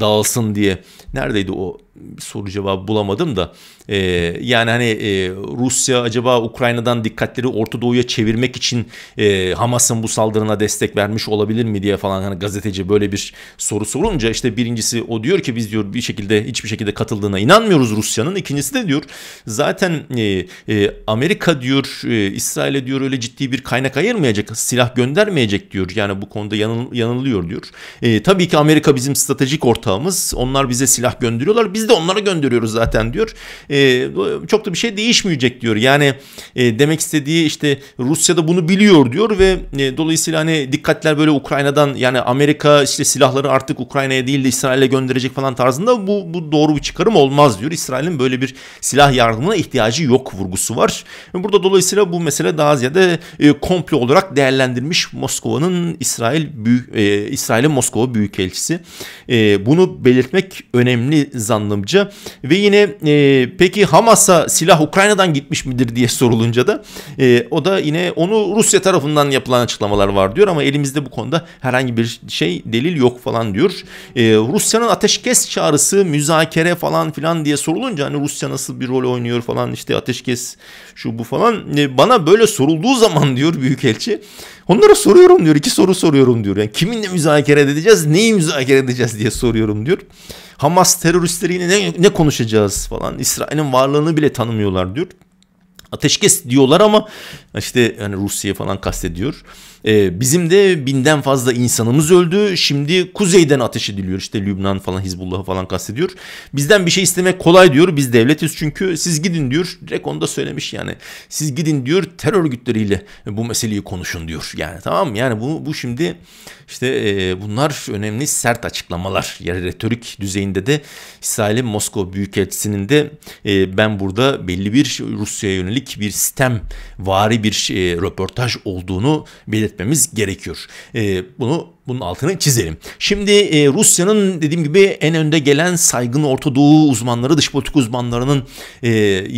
dağılsın diye neredeydi o soru cevabı bulamadım da e, yani hani e, Rusya acaba Ukrayna'dan dikkatleri Orta Doğu'ya çevirmek için e, Hamas'ın bu saldırına destek vermiş olabilir mi diye falan hani gazeteci böyle bir soru sorunca işte birincisi o diyor ki biz diyor bir şekilde hiçbir şekilde katıldığına inanmıyoruz Rusya'nın ikincisi de diyor zaten e, e, Amerika diyor e, İsrail'e diyor öyle ciddi bir kaynak ayırmayacak silah göndermeyecek diyor yani bu konuda yanıl, yanılıyor diyor e, tabii ki Amerika bizim stratejik ortağımız onlar bize silah gönderiyorlar biz biz de onlara gönderiyoruz zaten diyor. E, çok da bir şey değişmeyecek diyor. Yani e, demek istediği işte Rusya'da bunu biliyor diyor ve e, dolayısıyla hani dikkatler böyle Ukrayna'dan yani Amerika işte silahları artık Ukrayna'ya değil de İsrail'e gönderecek falan tarzında bu, bu doğru bir çıkarım olmaz diyor. İsrail'in böyle bir silah yardımına ihtiyacı yok vurgusu var. Burada dolayısıyla bu mesele daha ziyade e, komplo olarak değerlendirilmiş Moskova'nın İsrail büyük e, İsrail'in Moskova Büyükelçisi. E, bunu belirtmek önemli zannı yazılımcı ve yine e, peki Hamas'a silah Ukrayna'dan gitmiş midir diye sorulunca da e, o da yine onu Rusya tarafından yapılan açıklamalar var diyor ama elimizde bu konuda herhangi bir şey delil yok falan diyor. E, Rusya'nın ateşkes çağrısı müzakere falan filan diye sorulunca hani Rusya nasıl bir rol oynuyor falan işte ateşkes şu bu falan e, bana böyle sorulduğu zaman diyor büyükelçi Onlara soruyorum diyor. İki soru soruyorum diyor. Yani kiminle müzakere edeceğiz, neyi müzakere edeceğiz diye soruyorum diyor. Hamas teröristleriyle ne, ne konuşacağız falan. İsrail'in varlığını bile tanımıyorlar diyor. Ateşkes diyorlar ama işte yani Rusya falan kastediyor. E, bizim de binden fazla insanımız öldü. Şimdi kuzeyden ateş ediliyor. İşte Lübnan falan Hizbullah'ı falan kastediyor. Bizden bir şey istemek kolay diyor. Biz devletiz çünkü. Siz gidin diyor. Direkt onu da söylemiş yani. Siz gidin diyor terör örgütleriyle bu meseleyi konuşun diyor. Yani tamam mı? Yani bu, bu şimdi işte e, bunlar önemli sert açıklamalar. Yani retorik düzeyinde de İsrail'in Moskova Büyükelçisi'nin de e, ben burada belli bir Rusya'ya yönelik bir sistem vari bir e, röportaj olduğunu belirtmiştim etmemiz gerekiyor. E, bunu bunun altını çizelim. Şimdi e, Rusya'nın dediğim gibi en önde gelen saygın Orta Doğu uzmanları, dış politik uzmanlarının e,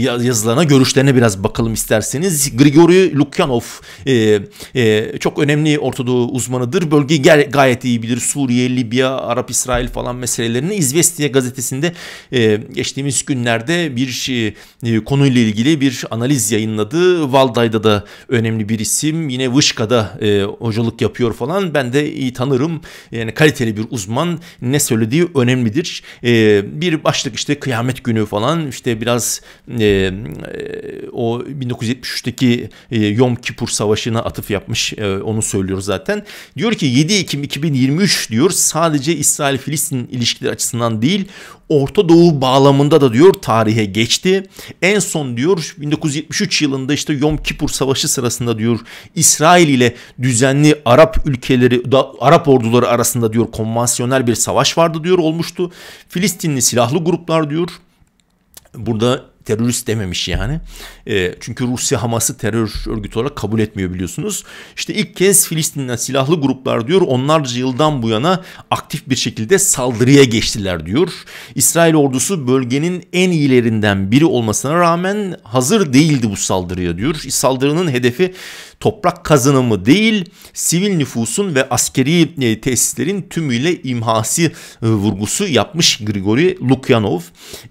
yazılarına, görüşlerine biraz bakalım isterseniz. Grigori Lukyanov e, e, çok önemli Orta Doğu uzmanıdır. Bölgeyi gayet iyi bilir. Suriye, Libya, Arap, İsrail falan meselelerini. İzvestiya gazetesinde e, geçtiğimiz günlerde bir e, e, konuyla ilgili bir analiz yayınladı. Valday'da da önemli bir isim. Yine Vışka'da e, hocalık yapıyor falan. Ben de iyi tanırım. Yani kaliteli bir uzman ne söylediği önemlidir. E, bir başlık işte kıyamet günü falan işte biraz e, e o 1973'teki e, Yom Kipur Savaşı'na atıf yapmış. E, onu söylüyor zaten. Diyor ki 7 Ekim 2023 diyor sadece İsrail-Filistin ilişkileri açısından değil Orta Doğu bağlamında da diyor tarihe geçti. En son diyor 1973 yılında işte Yom Kipur Savaşı sırasında diyor İsrail ile düzenli Arap ülkeleri da, Arap orduları arasında diyor konvansiyonel bir savaş vardı diyor olmuştu. Filistinli silahlı gruplar diyor burada terörist dememiş yani. E, çünkü Rusya Hamas'ı terör örgütü olarak kabul etmiyor biliyorsunuz. İşte ilk kez Filistin'den silahlı gruplar diyor onlarca yıldan bu yana aktif bir şekilde saldırıya geçtiler diyor. İsrail ordusu bölgenin en iyilerinden biri olmasına rağmen hazır değildi bu saldırıya diyor. Saldırının hedefi toprak kazanımı değil sivil nüfusun ve askeri e, tesislerin tümüyle imhası e, vurgusu yapmış Grigori Lukyanov.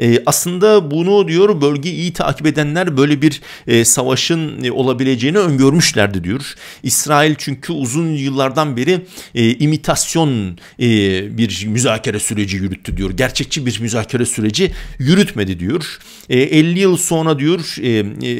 E, aslında bunu diyor bölge iyi takip edenler böyle bir savaşın olabileceğini öngörmüşlerdi diyor. İsrail çünkü uzun yıllardan beri imitasyon bir müzakere süreci yürüttü diyor. Gerçekçi bir müzakere süreci yürütmedi diyor. 50 yıl sonra diyor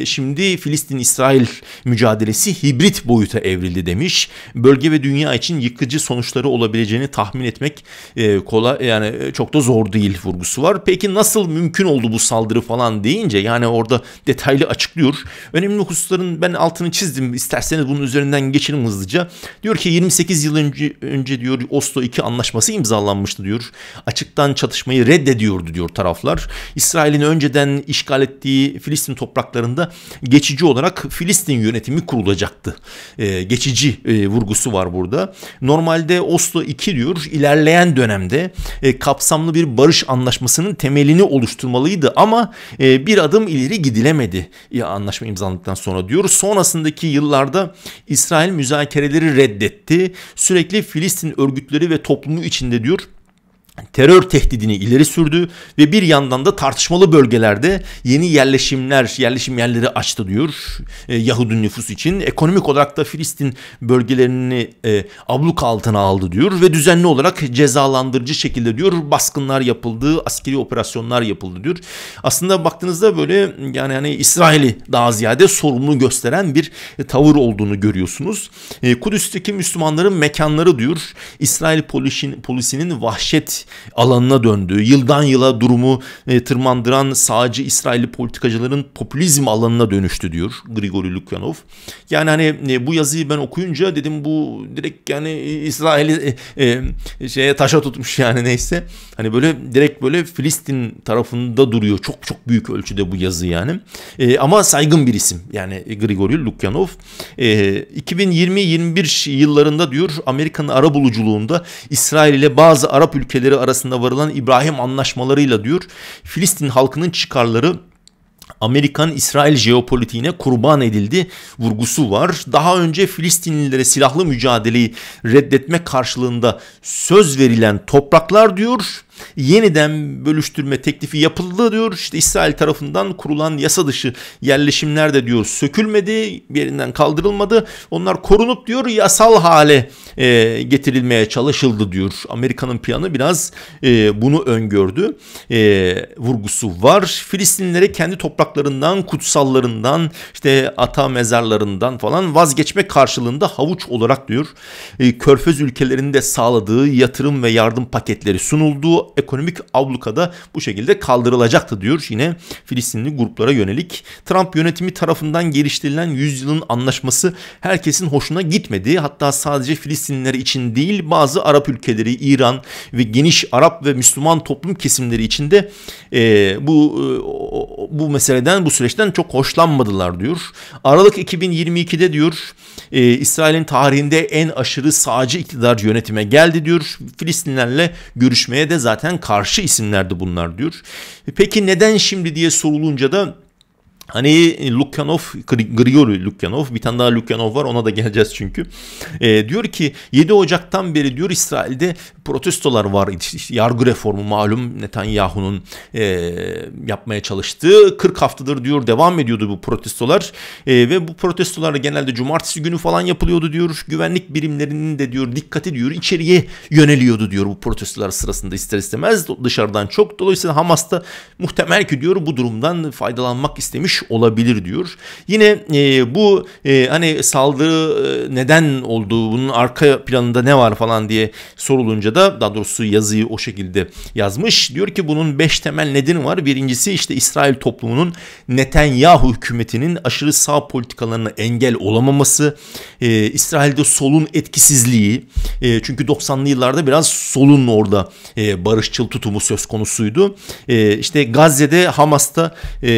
şimdi Filistin-İsrail mücadelesi hibrit boyuta evrildi demiş. Bölge ve dünya için yıkıcı sonuçları olabileceğini tahmin etmek e, kolay yani e, çok da zor değil vurgusu var. Peki nasıl mümkün oldu bu saldırı falan deyince yani orada detaylı açıklıyor. Önemli hususların ben altını çizdim. İsterseniz bunun üzerinden geçelim hızlıca. Diyor ki 28 yıl önce, önce diyor Oslo 2 anlaşması imzalanmıştı diyor. Açıktan çatışmayı reddediyordu diyor taraflar. İsrail'in önceden işgal ettiği Filistin topraklarında geçici olarak Filistin yönetimi kurulacak olacaktı. E, ee, geçici e, vurgusu var burada. Normalde Oslo 2 diyor ilerleyen dönemde e, kapsamlı bir barış anlaşmasının temelini oluşturmalıydı ama e, bir adım ileri gidilemedi ya e, anlaşma imzalandıktan sonra diyor. Sonrasındaki yıllarda İsrail müzakereleri reddetti. Sürekli Filistin örgütleri ve toplumu içinde diyor terör tehdidini ileri sürdü ve bir yandan da tartışmalı bölgelerde yeni yerleşimler, yerleşim yerleri açtı diyor e, Yahudi nüfus için. Ekonomik olarak da Filistin bölgelerini e, abluk altına aldı diyor ve düzenli olarak cezalandırıcı şekilde diyor baskınlar yapıldı, askeri operasyonlar yapıldı diyor. Aslında baktığınızda böyle yani hani İsrail'i daha ziyade sorumlu gösteren bir tavır olduğunu görüyorsunuz. E, Kudüs'teki Müslümanların mekanları diyor İsrail polisin, polisinin vahşet tehdit alanına döndü. Yıldan yıla durumu e, tırmandıran sağcı İsrailli politikacıların popülizm alanına dönüştü diyor Grigori Lukyanov. Yani hani e, bu yazıyı ben okuyunca dedim bu direkt yani e, İsrail'i e, e, şeye taşa tutmuş yani neyse. Hani böyle direkt böyle Filistin tarafında duruyor çok çok büyük ölçüde bu yazı yani. E, ama saygın bir isim yani Grigori Lukyanov. E, 2020-21 yıllarında diyor Amerika'nın ara buluculuğunda İsrail ile bazı Arap ülkeleri devletleri arasında varılan İbrahim anlaşmalarıyla diyor Filistin halkının çıkarları Amerikan-İsrail jeopolitiğine kurban edildi vurgusu var. Daha önce Filistinlilere silahlı mücadeleyi reddetme karşılığında söz verilen topraklar diyor yeniden bölüştürme teklifi yapıldı diyor. İşte İsrail tarafından kurulan yasa dışı yerleşimler de diyor sökülmedi, yerinden kaldırılmadı. Onlar korunup diyor yasal hale e, getirilmeye çalışıldı diyor. Amerika'nın planı biraz e, bunu öngördü. E, vurgusu var. Filistinlilere kendi topraklarından, kutsallarından, işte ata mezarlarından falan vazgeçme karşılığında havuç olarak diyor. E, Körfez ülkelerinde sağladığı yatırım ve yardım paketleri sunuldu o ekonomik ablukada bu şekilde kaldırılacaktı diyor yine Filistinli gruplara yönelik. Trump yönetimi tarafından geliştirilen yüzyılın anlaşması herkesin hoşuna gitmedi. Hatta sadece Filistinliler için değil bazı Arap ülkeleri, İran ve geniş Arap ve Müslüman toplum kesimleri için de e, bu e, bu meseleden bu süreçten çok hoşlanmadılar diyor. Aralık 2022'de diyor e, İsrail'in tarihinde en aşırı sağcı iktidar yönetime geldi diyor. Filistinlerle görüşmeye de zaten zaten karşı isimlerdi bunlar diyor. E peki neden şimdi diye sorulunca da Hani e, Lukyanov, Grigori Lukyanov bir tane daha Lukyanov var ona da geleceğiz çünkü. E, diyor ki 7 Ocak'tan beri diyor İsrail'de protestolar var. İşte, yargı reformu malum Netanyahu'nun e, yapmaya çalıştığı 40 haftadır diyor devam ediyordu bu protestolar. E, ve bu protestolar genelde cumartesi günü falan yapılıyordu diyor. Güvenlik birimlerinin de diyor dikkati diyor içeriye yöneliyordu diyor bu protestolar sırasında ister istemez dışarıdan çok. Dolayısıyla Hamas da muhtemel ki diyor bu durumdan faydalanmak istemiş etmiş olabilir diyor. Yine e, bu e, hani saldırı e, neden olduğu, bunun arka planında ne var falan diye sorulunca da daha doğrusu yazıyı o şekilde yazmış. Diyor ki bunun beş temel nedeni var. Birincisi işte İsrail toplumunun Netanyahu hükümetinin aşırı sağ politikalarına engel olamaması, e, İsrail'de solun etkisizliği. E, çünkü 90'lı yıllarda biraz solun orada e, barışçıl tutumu söz konusuydu. E, işte Gazze'de Hamas'ta e,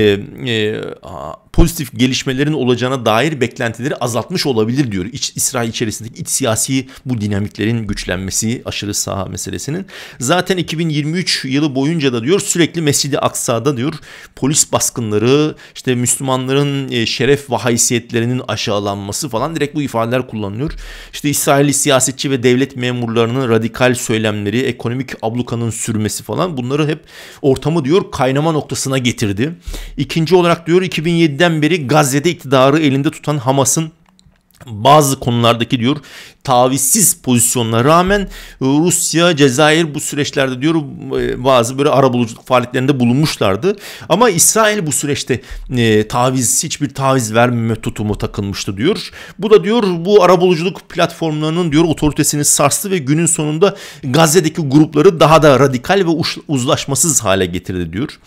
e, a, pozitif gelişmelerin olacağına dair beklentileri azaltmış olabilir diyor. İç, İsrail içerisindeki iç siyasi bu dinamiklerin güçlenmesi aşırı sağ meselesinin. Zaten 2023 yılı boyunca da diyor sürekli mescid Aksa'da diyor polis baskınları işte Müslümanların e, şeref ve haysiyetlerinin aşağılanması falan direkt bu ifadeler kullanılıyor. İşte İsrail siyasetçi ve devlet memurlarının radikal söylemleri, ekonomik ablukanın sürmesi falan bunları hep ortamı diyor kaynama noktasına getirdi. İkinci olarak diyor 2007 2002'den beri Gazze'de iktidarı elinde tutan Hamas'ın bazı konulardaki diyor tavizsiz pozisyonuna rağmen e, Rusya, Cezayir bu süreçlerde diyor e, bazı böyle arabuluculuk faaliyetlerinde bulunmuşlardı. Ama İsrail bu süreçte e, taviz hiçbir taviz vermeme tutumu takılmıştı diyor. Bu da diyor bu arabuluculuk platformlarının diyor otoritesini sarstı ve günün sonunda Gazze'deki grupları daha da radikal ve uzlaşmasız hale getirdi diyor.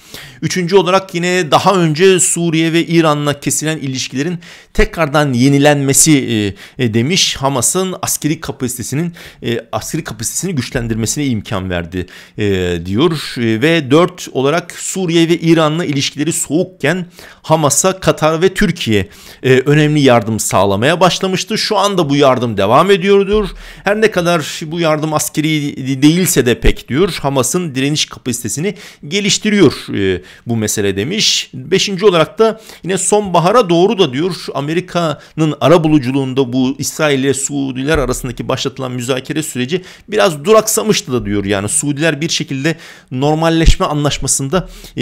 Üçüncü olarak yine daha önce Suriye ve İran'la kesilen ilişkilerin tekrardan yenilenmesi e, e, demiş Hamas'ın askeri kapasitesinin e, askeri kapasitesini güçlendirmesine imkan verdi e, diyor e, ve 4 olarak Suriye ve İran'la ilişkileri soğukken Hamas'a Katar ve Türkiye e, önemli yardım sağlamaya başlamıştı. Şu anda bu yardım devam ediyordur Her ne kadar bu yardım askeri değilse de pek diyor Hamas'ın direniş kapasitesini geliştiriyor e, bu mesele demiş. Beşinci olarak da yine sonbahara doğru da diyor Amerika'nın ara bulucu aracılığında bu İsrail ile Suudiler arasındaki başlatılan müzakere süreci biraz duraksamıştı da diyor. Yani Suudiler bir şekilde normalleşme anlaşmasında e,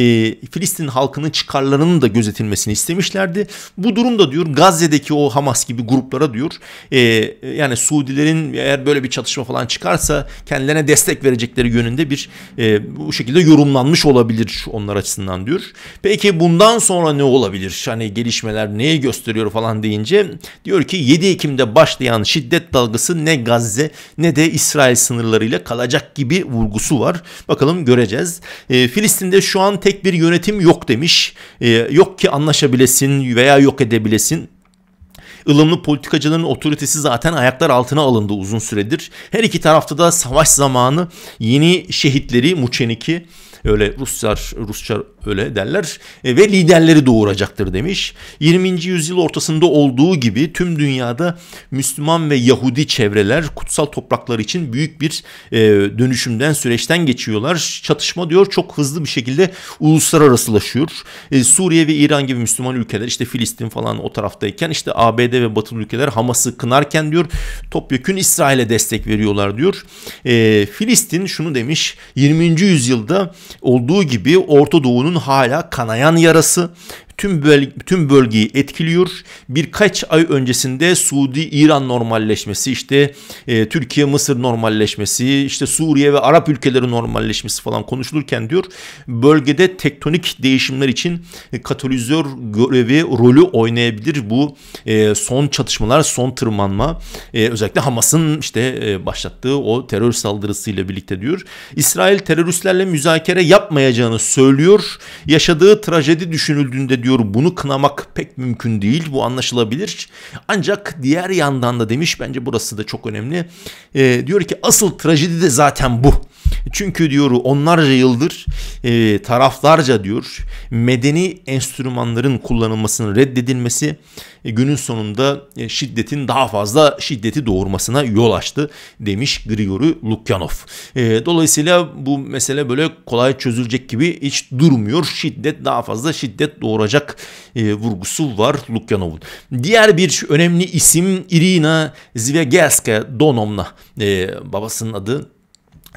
Filistin halkının çıkarlarının da gözetilmesini istemişlerdi. Bu durumda diyor Gazze'deki o Hamas gibi gruplara diyor e, yani Suudilerin eğer böyle bir çatışma falan çıkarsa kendilerine destek verecekleri yönünde bir e, bu şekilde yorumlanmış olabilir onlar açısından diyor. Peki bundan sonra ne olabilir? Hani gelişmeler neyi gösteriyor falan deyince diyor ki yılındaki 7 Ekim'de başlayan şiddet dalgası ne Gazze ne de İsrail sınırlarıyla kalacak gibi vurgusu var. Bakalım göreceğiz. E, Filistin'de şu an tek bir yönetim yok demiş. E, yok ki anlaşabilesin veya yok edebilesin. Ilımlı politikacıların otoritesi zaten ayaklar altına alındı uzun süredir. Her iki tarafta da savaş zamanı yeni şehitleri Muçenik'i Öyle Ruslar Rusça öyle derler e, ve liderleri doğuracaktır demiş. 20. yüzyıl ortasında olduğu gibi tüm dünyada Müslüman ve Yahudi çevreler kutsal toprakları için büyük bir e, dönüşümden süreçten geçiyorlar. Çatışma diyor çok hızlı bir şekilde uluslararasılaşıyor. E, Suriye ve İran gibi Müslüman ülkeler işte Filistin falan o taraftayken işte ABD ve Batılı ülkeler Hamas'ı kınarken diyor topyekün İsrail'e destek veriyorlar diyor. E, Filistin şunu demiş 20. yüzyılda olduğu gibi Orta Doğu'nun hala kanayan yarası tüm, böl tüm bölgeyi etkiliyor. Birkaç ay öncesinde Suudi-İran normalleşmesi, işte e, Türkiye-Mısır normalleşmesi, işte Suriye ve Arap ülkeleri normalleşmesi falan konuşulurken diyor bölgede tektonik değişimler için katalizör görevi rolü oynayabilir bu e, son çatışmalar, son tırmanma e, özellikle Hamas'ın işte e, başlattığı o terör saldırısıyla birlikte diyor. İsrail teröristlerle müzakere yapmayacağını söylüyor. Yaşadığı trajedi düşünüldüğünde ediyor. Bunu kınamak pek mümkün değil. Bu anlaşılabilir. Ancak diğer yandan da demiş bence burası da çok önemli. E, diyor ki asıl trajedi de zaten bu. Çünkü diyor onlarca yıldır e, taraflarca diyor medeni enstrümanların kullanılmasının reddedilmesi e, günün sonunda e, şiddetin daha fazla şiddeti doğurmasına yol açtı demiş Grigori Lukyanov. E, dolayısıyla bu mesele böyle kolay çözülecek gibi hiç durmuyor. Şiddet daha fazla şiddet doğuracak e, vurgusu var Lukyanov'un. Diğer bir önemli isim Irina Zvegelska Donovna e, babasının adı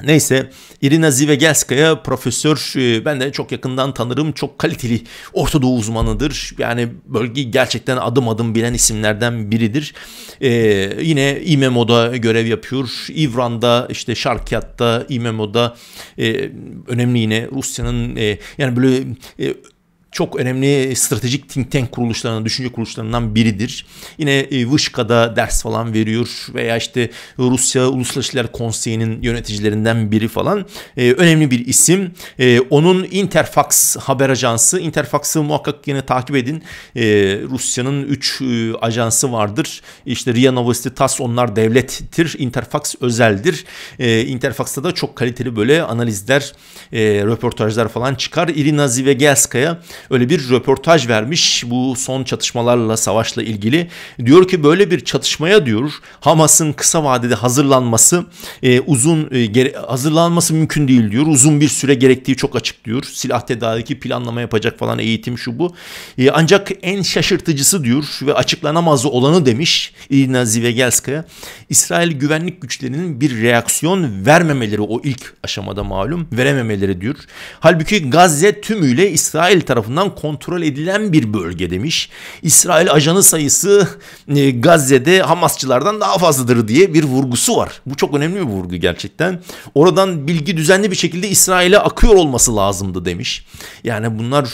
Neyse Irina Zivegelskaya profesör e, ben de çok yakından tanırım. Çok kaliteli Orta Doğu uzmanıdır. Yani bölgeyi gerçekten adım adım bilen isimlerden biridir. Ee, yine İMEMO'da görev yapıyor. İvran'da işte Şarkiyat'ta İMEMO'da e, önemli yine Rusya'nın e, yani böyle e, çok önemli stratejik think tank kuruluşlarından, düşünce kuruluşlarından biridir. Yine e, Vışka'da ders falan veriyor veya işte Rusya Uluslararası İlişkiler Konseyi'nin yöneticilerinden biri falan. E, önemli bir isim. E, onun Interfax haber ajansı. Interfax'ı muhakkak yine takip edin. E, Rusya'nın 3 e, ajansı vardır. İşte RIA Novosti, TAS onlar devlettir. Interfax özeldir. E, Interfax'ta da çok kaliteli böyle analizler, e, röportajlar falan çıkar. Irina Zivegelskaya öyle bir röportaj vermiş bu son çatışmalarla savaşla ilgili. Diyor ki böyle bir çatışmaya diyor Hamas'ın kısa vadede hazırlanması e, uzun e, gere- hazırlanması mümkün değil diyor. Uzun bir süre gerektiği çok açık diyor. Silah tedariki planlama yapacak falan eğitim şu bu. E, ancak en şaşırtıcısı diyor ve açıklanamaz olanı demiş İrina Zivegelskaya. İsrail güvenlik güçlerinin bir reaksiyon vermemeleri o ilk aşamada malum verememeleri diyor. Halbuki Gazze tümüyle İsrail tarafı tarafından kontrol edilen bir bölge demiş. İsrail ajanı sayısı e, Gazze'de Hamasçılardan daha fazladır diye bir vurgusu var. Bu çok önemli bir vurgu gerçekten. Oradan bilgi düzenli bir şekilde İsrail'e akıyor olması lazımdı demiş. Yani bunlar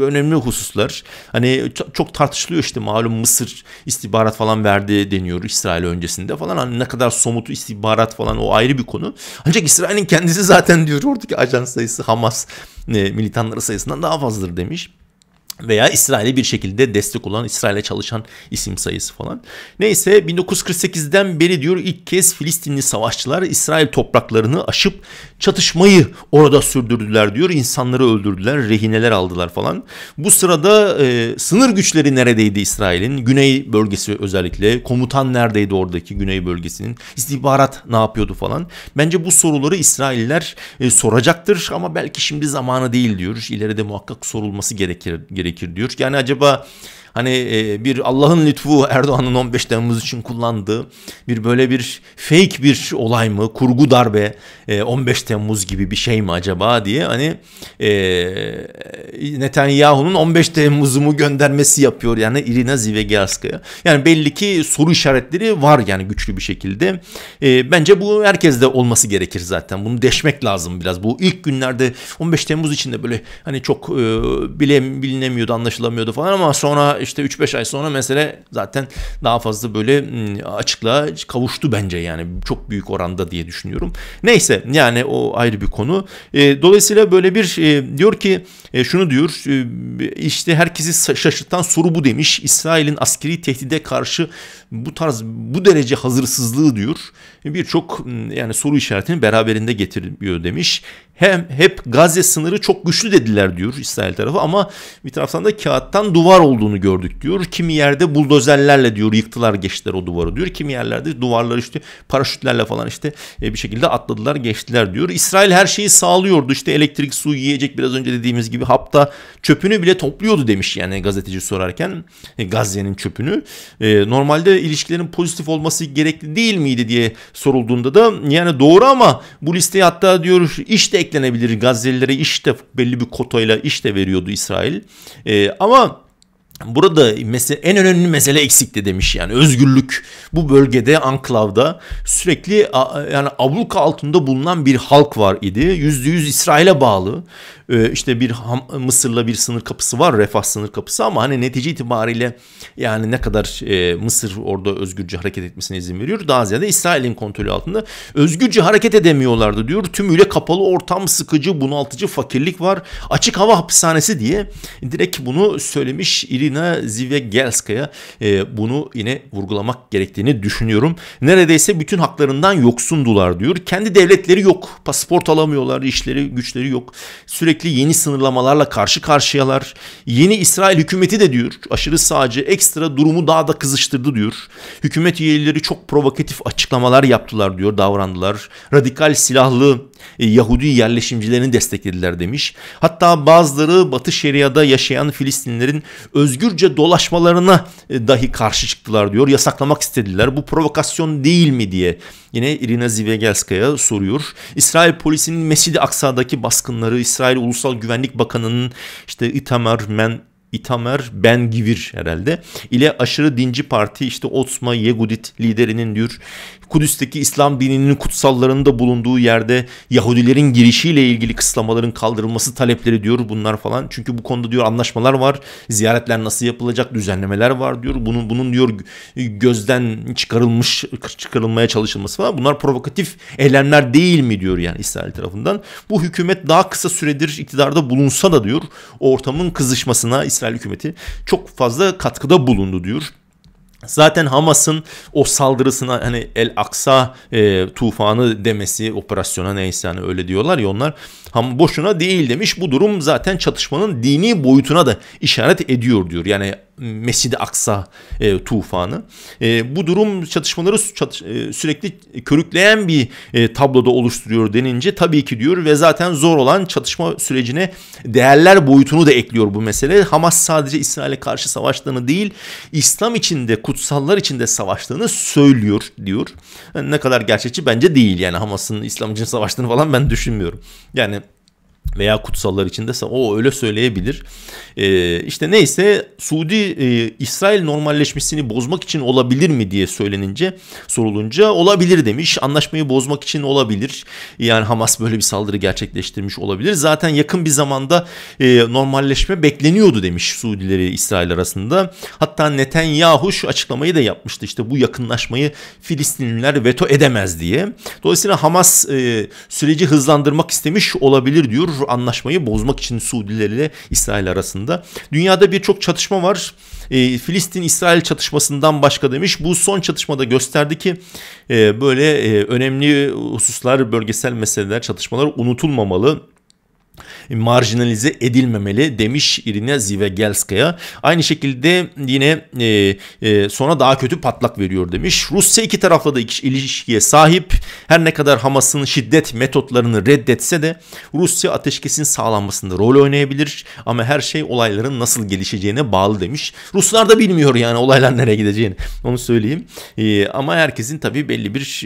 önemli hususlar. Hani çok tartışılıyor işte malum Mısır istihbarat falan verdi deniyor İsrail öncesinde falan. Hani ne kadar somut istihbarat falan o ayrı bir konu. Ancak İsrail'in kendisi zaten diyor oradaki ajan sayısı Hamas e, militanları sayısından daha fazladır demiş veya İsrail'e bir şekilde destek olan, İsrail'e çalışan isim sayısı falan. Neyse 1948'den beri diyor ilk kez Filistinli savaşçılar İsrail topraklarını aşıp çatışmayı orada sürdürdüler diyor. İnsanları öldürdüler, rehineler aldılar falan. Bu sırada e, sınır güçleri neredeydi İsrail'in? Güney bölgesi özellikle. Komutan neredeydi oradaki güney bölgesinin? İstihbarat ne yapıyordu falan. Bence bu soruları İsrailler e, soracaktır ama belki şimdi zamanı değil diyor. İleride muhakkak sorulması gerekir gerekir diyor. Yani acaba hani e, bir Allah'ın lütfu Erdoğan'ın 15 Temmuz için kullandığı bir böyle bir fake bir olay mı? Kurgu darbe 15 e, Temmuz gibi bir şey mi acaba diye hani e, Netanyahu'nun 15 Temmuz'umu göndermesi yapıyor yani Irina Zivegeyska'ya. Yani belli ki soru işaretleri var yani güçlü bir şekilde. E, bence bu herkeste olması gerekir zaten. Bunu deşmek lazım biraz. Bu ilk günlerde 15 Temmuz içinde böyle hani çok bile bilinemiyordu, anlaşılamıyordu falan ama sonra işte 3-5 ay sonra mesele zaten daha fazla böyle hmm, açıklığa kavuştu bence yani çok büyük oranda diye düşünüyorum. Neyse yani o ayrı bir konu. E, dolayısıyla böyle bir e, diyor ki e, şunu diyor e, işte herkesi şaşırtan soru bu demiş. İsrail'in askeri tehdide karşı bu tarz bu derece hazırsızlığı diyor e, birçok yani soru işaretini beraberinde getiriyor demiş. Hem hep Gazze sınırı çok güçlü dediler diyor İsrail tarafı ama bir taraftan da kağıttan duvar olduğunu gördük diyor. Kimi yerde buldozerlerle diyor yıktılar geçtiler o duvarı diyor. Kimi yerlerde duvarları işte paraşütlerle falan işte e, bir şekilde atladılar geçtiler diyor. İsrail her şeyi sağlıyordu işte elektrik, su, yiyecek biraz önce dediğimiz gibi gibi hapta çöpünü bile topluyordu demiş yani gazeteci sorarken e, Gazze'nin çöpünü. E, normalde ilişkilerin pozitif olması gerekli değil miydi diye sorulduğunda da yani doğru ama bu listeye hatta diyor iş de eklenebilir Gazze'lilere iş de belli bir kotayla iş de veriyordu İsrail. E, ama Burada mesela en önemli mesele eksikti demiş yani özgürlük. Bu bölgede anklavda sürekli yani abluka altında bulunan bir halk var idi. Yüzde yüz İsrail'e bağlı. Ee, işte bir Mısır'la bir sınır kapısı var refah sınır kapısı ama hani netice itibariyle yani ne kadar e, Mısır orada özgürce hareket etmesine izin veriyor. Daha ziyade İsrail'in kontrolü altında özgürce hareket edemiyorlardı diyor. Tümüyle kapalı ortam sıkıcı bunaltıcı fakirlik var. Açık hava hapishanesi diye direkt bunu söylemiş iri Karolina Zivegelska'ya e, bunu yine vurgulamak gerektiğini düşünüyorum. Neredeyse bütün haklarından yoksundular diyor. Kendi devletleri yok. Pasaport alamıyorlar, işleri, güçleri yok. Sürekli yeni sınırlamalarla karşı karşıyalar. Yeni İsrail hükümeti de diyor aşırı sağcı ekstra durumu daha da kızıştırdı diyor. Hükümet üyeleri çok provokatif açıklamalar yaptılar diyor, davrandılar. Radikal silahlı e, Yahudi yerleşimcilerini desteklediler demiş. Hatta bazıları Batı Şeria'da yaşayan Filistinlerin özgürce dolaşmalarına e, dahi karşı çıktılar diyor. Yasaklamak istediler. Bu provokasyon değil mi diye yine Irina Zivegelskaya soruyor. İsrail polisinin Mescid-i Aksa'daki baskınları, İsrail Ulusal Güvenlik Bakanı'nın işte Itamar Men Itamer Ben Givir herhalde ile aşırı dinci parti işte Otsma Yegudit liderinin diyor Kudüs'teki İslam dininin kutsallarında bulunduğu yerde Yahudilerin girişiyle ilgili kısıtlamaların kaldırılması talepleri diyor bunlar falan. Çünkü bu konuda diyor anlaşmalar var. Ziyaretler nasıl yapılacak, düzenlemeler var diyor. Bunun bunun diyor gözden çıkarılmış çıkarılmaya çalışılması falan. Bunlar provokatif eylemler değil mi diyor yani İsrail tarafından. Bu hükümet daha kısa süredir iktidarda bulunsa da diyor ortamın kızışmasına İsrail hükümeti çok fazla katkıda bulundu diyor. Zaten Hamas'ın o saldırısına hani El Aksa e, tufanı demesi operasyona neyse hani öyle diyorlar ya onlar ham boşuna değil demiş. Bu durum zaten çatışmanın dini boyutuna da işaret ediyor diyor. Yani Mescid-i Aksa e, tufanı. E, bu durum çatışmaları çatış, e, sürekli körükleyen bir e, tabloda oluşturuyor denince tabii ki diyor ve zaten zor olan çatışma sürecine değerler boyutunu da ekliyor bu mesele. Hamas sadece İsrail'e karşı savaştığını değil İslam içinde kutsal kutsallar içinde savaştığını söylüyor diyor. Yani ne kadar gerçekçi bence değil yani Hamas'ın İslam için savaştığını falan ben düşünmüyorum. Yani veya kutsallar içinde o öyle söyleyebilir. E, ee, neyse Suudi e, İsrail normalleşmesini bozmak için olabilir mi diye söylenince sorulunca olabilir demiş. Anlaşmayı bozmak için olabilir. Yani Hamas böyle bir saldırı gerçekleştirmiş olabilir. Zaten yakın bir zamanda e, normalleşme bekleniyordu demiş Suudileri İsrail arasında. Hatta Netanyahu şu açıklamayı da yapmıştı. İşte bu yakınlaşmayı Filistinliler veto edemez diye. Dolayısıyla Hamas e, süreci hızlandırmak istemiş olabilir diyor anlaşmayı bozmak için Suudiler ile İsrail arasında. Dünyada birçok çatışma var. E, Filistin-İsrail çatışmasından başka demiş. Bu son çatışmada gösterdi ki e, böyle e, önemli hususlar, bölgesel meseleler, çatışmalar unutulmamalı marjinalize edilmemeli demiş Irina Zivegelskaya. Aynı şekilde yine e, e, sona daha kötü patlak veriyor demiş. Rusya iki tarafla da ilişkiye sahip. Her ne kadar Hamas'ın şiddet metotlarını reddetse de Rusya ateşkesin sağlanmasında rol oynayabilir. Ama her şey olayların nasıl gelişeceğine bağlı demiş. Ruslar da bilmiyor yani olaylar nereye gideceğini. Onu söyleyeyim. E, ama herkesin tabii belli bir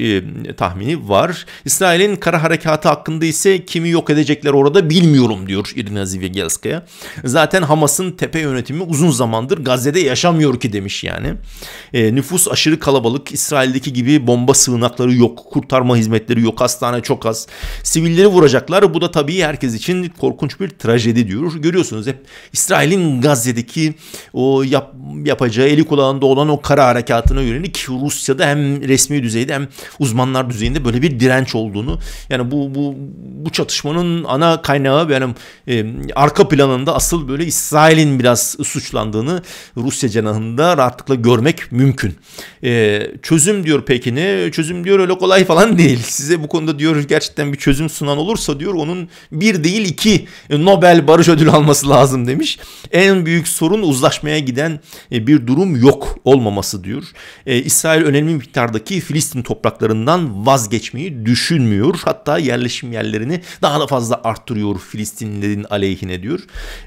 e, tahmini var. İsrail'in kara harekatı hakkında ise kimi yok edecekler orada bilmiyor durum diyor Irina Zivigelskaya. Zaten Hamas'ın tepe yönetimi uzun zamandır Gazze'de yaşamıyor ki demiş yani. E, nüfus aşırı kalabalık. İsrail'deki gibi bomba sığınakları yok. Kurtarma hizmetleri yok. Hastane çok az. Sivilleri vuracaklar. Bu da tabii herkes için korkunç bir trajedi diyor. Görüyorsunuz hep İsrail'in Gazze'deki o yap, yapacağı eli kulağında olan o kara harekatına yönelik Rusya'da hem resmi düzeyde hem uzmanlar düzeyinde böyle bir direnç olduğunu yani bu bu bu çatışmanın ana kaynağı ve efendim e, arka planında asıl böyle İsrail'in biraz suçlandığını Rusya cenahında rahatlıkla görmek mümkün. E, çözüm diyor peki Çözüm diyor öyle kolay falan değil. Size bu konuda diyor gerçekten bir çözüm sunan olursa diyor onun bir değil iki Nobel Barış Ödülü alması lazım demiş. En büyük sorun uzlaşmaya giden bir durum yok olmaması diyor. E, İsrail önemli miktardaki Filistin topraklarından vazgeçmeyi düşünmüyor. Hatta yerleşim yerlerini daha da fazla arttırıyor Filistin Filistinlilerin aleyhine diyor.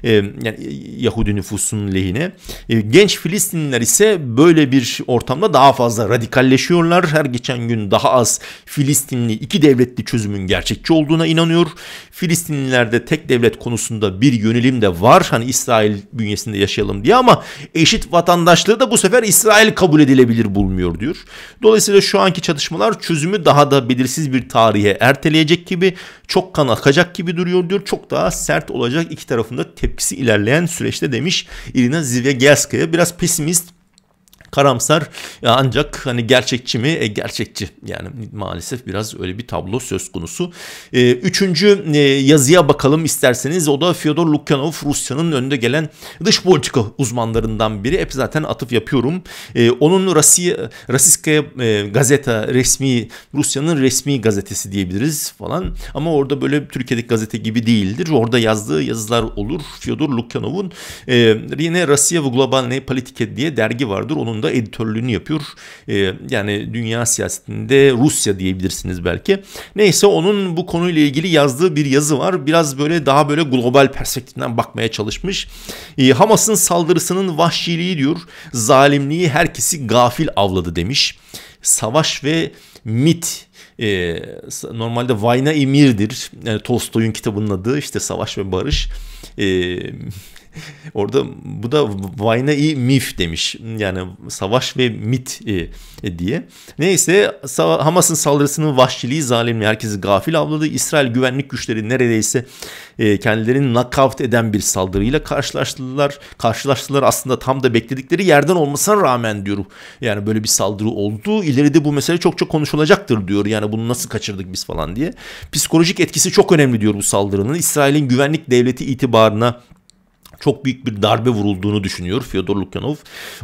E, yani Yahudi nüfusunun lehine. E, genç Filistinliler ise böyle bir ortamda daha fazla radikalleşiyorlar. Her geçen gün daha az Filistinli iki devletli çözümün gerçekçi olduğuna inanıyor. Filistinlilerde tek devlet konusunda bir yönelim de var. Hani İsrail bünyesinde yaşayalım diye ama eşit vatandaşlığı da bu sefer İsrail kabul edilebilir bulmuyor diyor. Dolayısıyla şu anki çatışmalar çözümü daha da belirsiz bir tarihe erteleyecek gibi çok kan akacak gibi duruyor diyor. Çok daha sert olacak iki tarafında tepkisi ilerleyen süreçte demiş Irina Zivyagelskaya. Biraz pesimist karamsar e, ancak hani gerçekçi mi? E, gerçekçi yani maalesef biraz öyle bir tablo söz konusu. E, üçüncü e, yazıya bakalım isterseniz o da Fyodor Lukyanov Rusya'nın önde gelen dış politika uzmanlarından biri. Hep zaten atıf yapıyorum. E, onun Rasiya, Rasiskaya e, gazeta resmi Rusya'nın resmi gazetesi diyebiliriz falan ama orada böyle Türkiye'deki gazete gibi değildir. Orada yazdığı yazılar olur. Fyodor Lukyanov'un e, yine Rasiya ve Ne Politike diye dergi vardır. Onun raporunda editörlüğünü yapıyor. E, yani dünya siyasetinde Rusya diyebilirsiniz belki. Neyse onun bu konuyla ilgili yazdığı bir yazı var. Biraz böyle daha böyle global perspektiften bakmaya çalışmış. E, Hamas'ın saldırısının vahşiliği diyor. Zalimliği herkesi gafil avladı demiş. Savaş ve mit e, normalde Vayna Emir'dir. Yani e, Tolstoy'un kitabının adı işte Savaş ve Barış. E, Orada bu da Vayna i Mif demiş. Yani savaş ve mit e, e diye. Neyse Hamas'ın saldırısının vahşiliği, zalimliği herkesi gafil avladı. İsrail güvenlik güçleri neredeyse e, kendilerini nakavt eden bir saldırıyla karşılaştılar. Karşılaştılar aslında tam da bekledikleri yerden olmasına rağmen diyor. Yani böyle bir saldırı oldu. İleride bu mesele çok çok konuşulacaktır diyor. Yani bunu nasıl kaçırdık biz falan diye. Psikolojik etkisi çok önemli diyor bu saldırının. İsrail'in güvenlik devleti itibarına çok büyük bir darbe vurulduğunu düşünüyor Fyodor Lukyanov.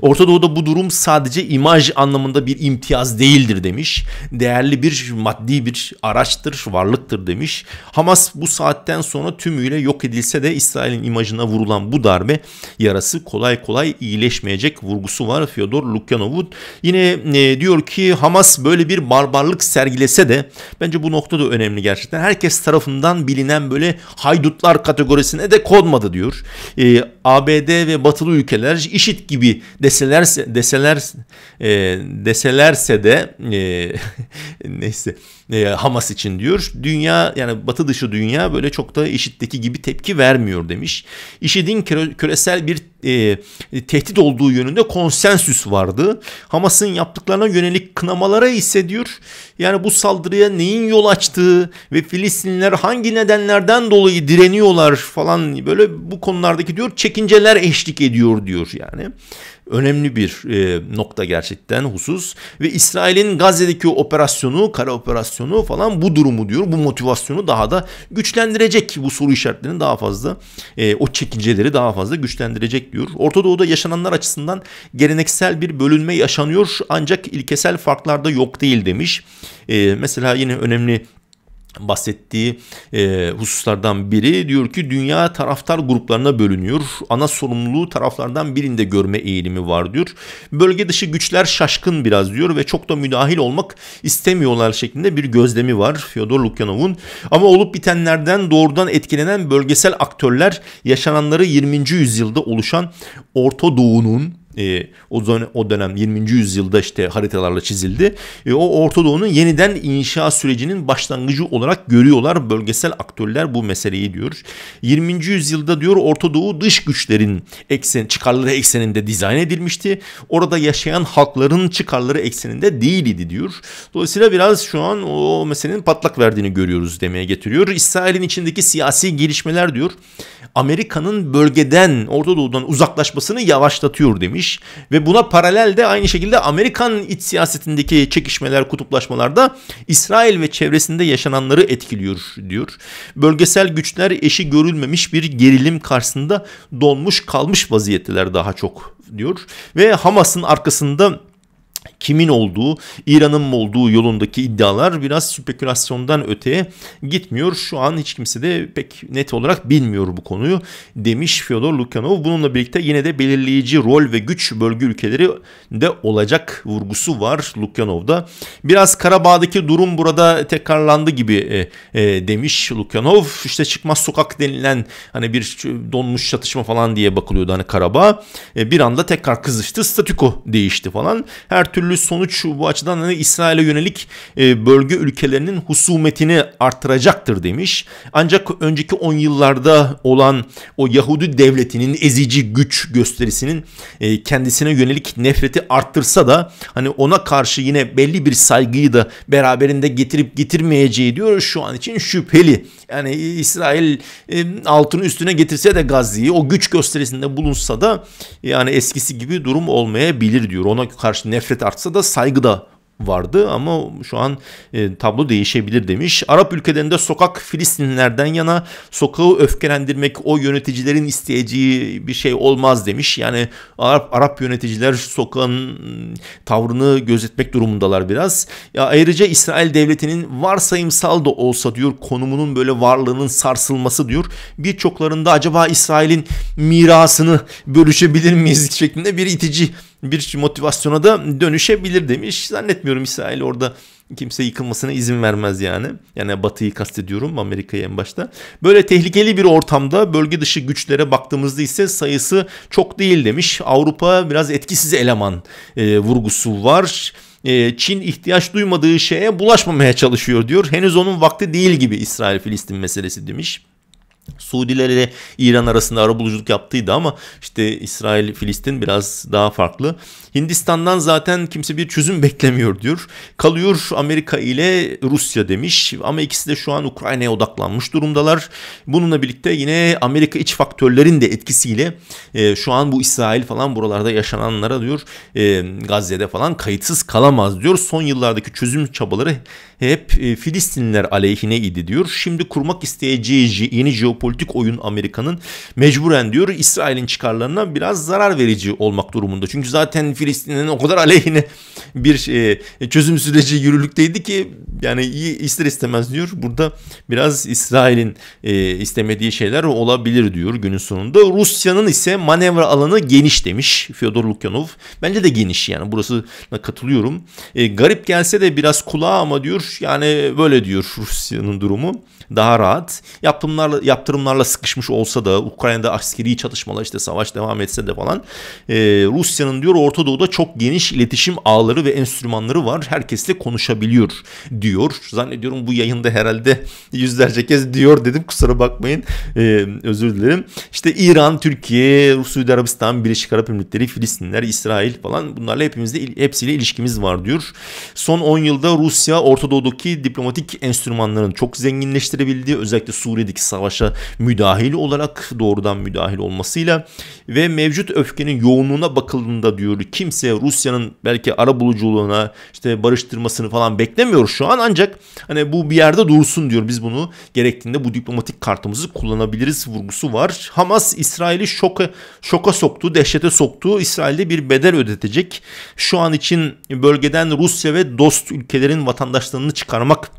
Orta Doğu'da bu durum sadece imaj anlamında bir imtiyaz değildir demiş. Değerli bir maddi bir araçtır, varlıktır demiş. Hamas bu saatten sonra tümüyle yok edilse de İsrail'in imajına vurulan bu darbe yarası kolay kolay iyileşmeyecek vurgusu var Fyodor Lukyanov'un. Yine e, diyor ki Hamas böyle bir barbarlık sergilese de bence bu nokta da önemli gerçekten. Herkes tarafından bilinen böyle haydutlar kategorisine de konmadı diyor. E, e, ABD ve Batılı ülkeler işit gibi deselerse deseler e, deselerse de e, neyse e, Hamas için diyor. Dünya yani Batı dışı dünya böyle çok da işitteki gibi tepki vermiyor demiş. İşidin küresel bir e, tehdit olduğu yönünde konsensüs vardı. Hamas'ın yaptıklarına yönelik kınamalara ise diyor yani bu saldırıya neyin yol açtığı ve Filistinliler hangi nedenlerden dolayı direniyorlar falan böyle bu konulardaki diyor çekinceler eşlik ediyor diyor yani önemli bir e, nokta gerçekten husus. Ve İsrail'in Gazze'deki operasyonu, kara operasyonu falan bu durumu diyor. Bu motivasyonu daha da güçlendirecek. Bu soru işaretlerini daha fazla, e, o çekinceleri daha fazla güçlendirecek diyor. Orta Doğu'da yaşananlar açısından geleneksel bir bölünme yaşanıyor ancak ilkesel farklarda yok değil demiş. E, mesela yine önemli bahsettiği e, hususlardan biri diyor ki dünya taraftar gruplarına bölünüyor. Ana sorumluluğu taraflardan birinde görme eğilimi var diyor. Bölge dışı güçler şaşkın biraz diyor ve çok da müdahil olmak istemiyorlar şeklinde bir gözlemi var Fyodor Lukyanov'un. Ama olup bitenlerden doğrudan etkilenen bölgesel aktörler yaşananları 20. yüzyılda oluşan Orta Doğu'nun e, ee, o, dön- o dönem 20. yüzyılda işte haritalarla çizildi. E, o Orta Doğu'nun yeniden inşa sürecinin başlangıcı olarak görüyorlar bölgesel aktörler bu meseleyi diyor. 20. yüzyılda diyor Orta Doğu dış güçlerin eksen, çıkarları ekseninde dizayn edilmişti. Orada yaşayan halkların çıkarları ekseninde değildi diyor. Dolayısıyla biraz şu an o meselenin patlak verdiğini görüyoruz demeye getiriyor. İsrail'in içindeki siyasi gelişmeler diyor Amerika'nın bölgeden Orta Doğu'dan uzaklaşmasını yavaşlatıyor demiş gelişmiş ve buna paralel de aynı şekilde Amerikan iç siyasetindeki çekişmeler, da İsrail ve çevresinde yaşananları etkiliyor diyor. Bölgesel güçler eşi görülmemiş bir gerilim karşısında donmuş kalmış vaziyetteler daha çok diyor ve Hamas'ın arkasında kimin olduğu, İran'ın mı olduğu yolundaki iddialar biraz spekülasyondan öteye gitmiyor. Şu an hiç kimse de pek net olarak bilmiyor bu konuyu demiş Fyodor Lukyanov. Bununla birlikte yine de belirleyici rol ve güç bölge ülkeleri de olacak vurgusu var Lukyanov'da. Biraz Karabağ'daki durum burada tekrarlandı gibi e, e, demiş Lukyanov. İşte çıkmaz sokak denilen hani bir donmuş çatışma falan diye bakılıyordu hani Karabağ. E, bir anda tekrar kızıştı, statüko değişti falan. Her türlü türlü sonuç bu açıdan hani İsrail'e yönelik e, bölge ülkelerinin husumetini arttıracaktır demiş. Ancak önceki 10 yıllarda olan o Yahudi devletinin ezici güç gösterisinin e, kendisine yönelik nefreti arttırsa da hani ona karşı yine belli bir saygıyı da beraberinde getirip getirmeyeceği diyor şu an için şüpheli yani İsrail altını üstüne getirse de Gazze'yi o güç gösterisinde bulunsa da yani eskisi gibi durum olmayabilir diyor. Ona karşı nefret artsa da saygı da vardı ama şu an e, tablo değişebilir demiş. Arap ülkelerinde sokak Filistinlilerden yana sokağı öfkelendirmek o yöneticilerin isteyeceği bir şey olmaz demiş. Yani Arap, Arap yöneticiler sokağın ıı, tavrını gözetmek durumundalar biraz. Ya ayrıca İsrail devletinin varsayımsal da olsa diyor konumunun böyle varlığının sarsılması diyor. Birçoklarında acaba İsrail'in mirasını bölüşebilir miyiz şeklinde bir itici bir motivasyona da dönüşebilir demiş. Zannetmiyorum İsrail orada kimse yıkılmasına izin vermez yani. Yani Batı'yı kastediyorum Amerika'yı en başta. Böyle tehlikeli bir ortamda bölge dışı güçlere baktığımızda ise sayısı çok değil demiş. Avrupa biraz etkisiz eleman e, vurgusu var. E, Çin ihtiyaç duymadığı şeye bulaşmamaya çalışıyor diyor. Henüz onun vakti değil gibi İsrail-Filistin meselesi demiş. Suudiler ile İran arasında arabuluculuk yaptıydı ama işte İsrail Filistin biraz daha farklı. Hindistan'dan zaten kimse bir çözüm beklemiyor diyor. Kalıyor Amerika ile Rusya demiş ama ikisi de şu an Ukrayna'ya odaklanmış durumdalar. Bununla birlikte yine Amerika iç faktörlerin de etkisiyle e, şu an bu İsrail falan buralarda yaşananlara diyor e, Gazze'de falan kayıtsız kalamaz diyor. Son yıllardaki çözüm çabaları hep e, Filistinliler aleyhine idi diyor. Şimdi kurmak isteyeceği yeni jeopolitik oyun Amerika'nın mecburen diyor İsrail'in çıkarlarına biraz zarar verici olmak durumunda. Çünkü zaten Filistin'in o kadar aleyhine bir e, çözüm süreci yürürlükteydi ki yani ister istemez diyor burada biraz İsrail'in e, istemediği şeyler olabilir diyor günün sonunda. Rusya'nın ise manevra alanı geniş demiş Fyodor Lukyanov. Bence de geniş yani Burası katılıyorum. garip gelse de biraz kulağa ama diyor yani böyle diyor Rusya'nın durumu. Daha rahat. Yaptırımlarla, yaptırımlarla sıkışmış olsa da Ukrayna'da askeri çatışmalar işte savaş devam etse de falan e, Rusya'nın diyor Orta Doğu'da çok geniş iletişim ağları ve enstrümanları var. Herkesle konuşabiliyor diyor. Zannediyorum bu yayında herhalde yüzlerce kez diyor dedim kusura bakmayın. E, özür dilerim. İşte İran, Türkiye, Suudi Arabistan, Birleşik Arap Emirlikleri, Filistinler, İsrail falan bunlarla hepimizde hepsiyle ilişkimiz var diyor. Son 10 yılda Rusya Orta Doğu NATO'daki diplomatik enstrümanların çok zenginleştirebildiği özellikle Suriye'deki savaşa müdahil olarak doğrudan müdahil olmasıyla ve mevcut öfkenin yoğunluğuna bakıldığında diyor kimse Rusya'nın belki ara buluculuğuna işte barıştırmasını falan beklemiyor şu an ancak hani bu bir yerde dursun diyor biz bunu gerektiğinde bu diplomatik kartımızı kullanabiliriz vurgusu var. Hamas İsrail'i şoka, şoka soktu, dehşete soktu. İsrail'de bir bedel ödetecek. Şu an için bölgeden Rusya ve dost ülkelerin vatandaşlarının tadını çıkarmak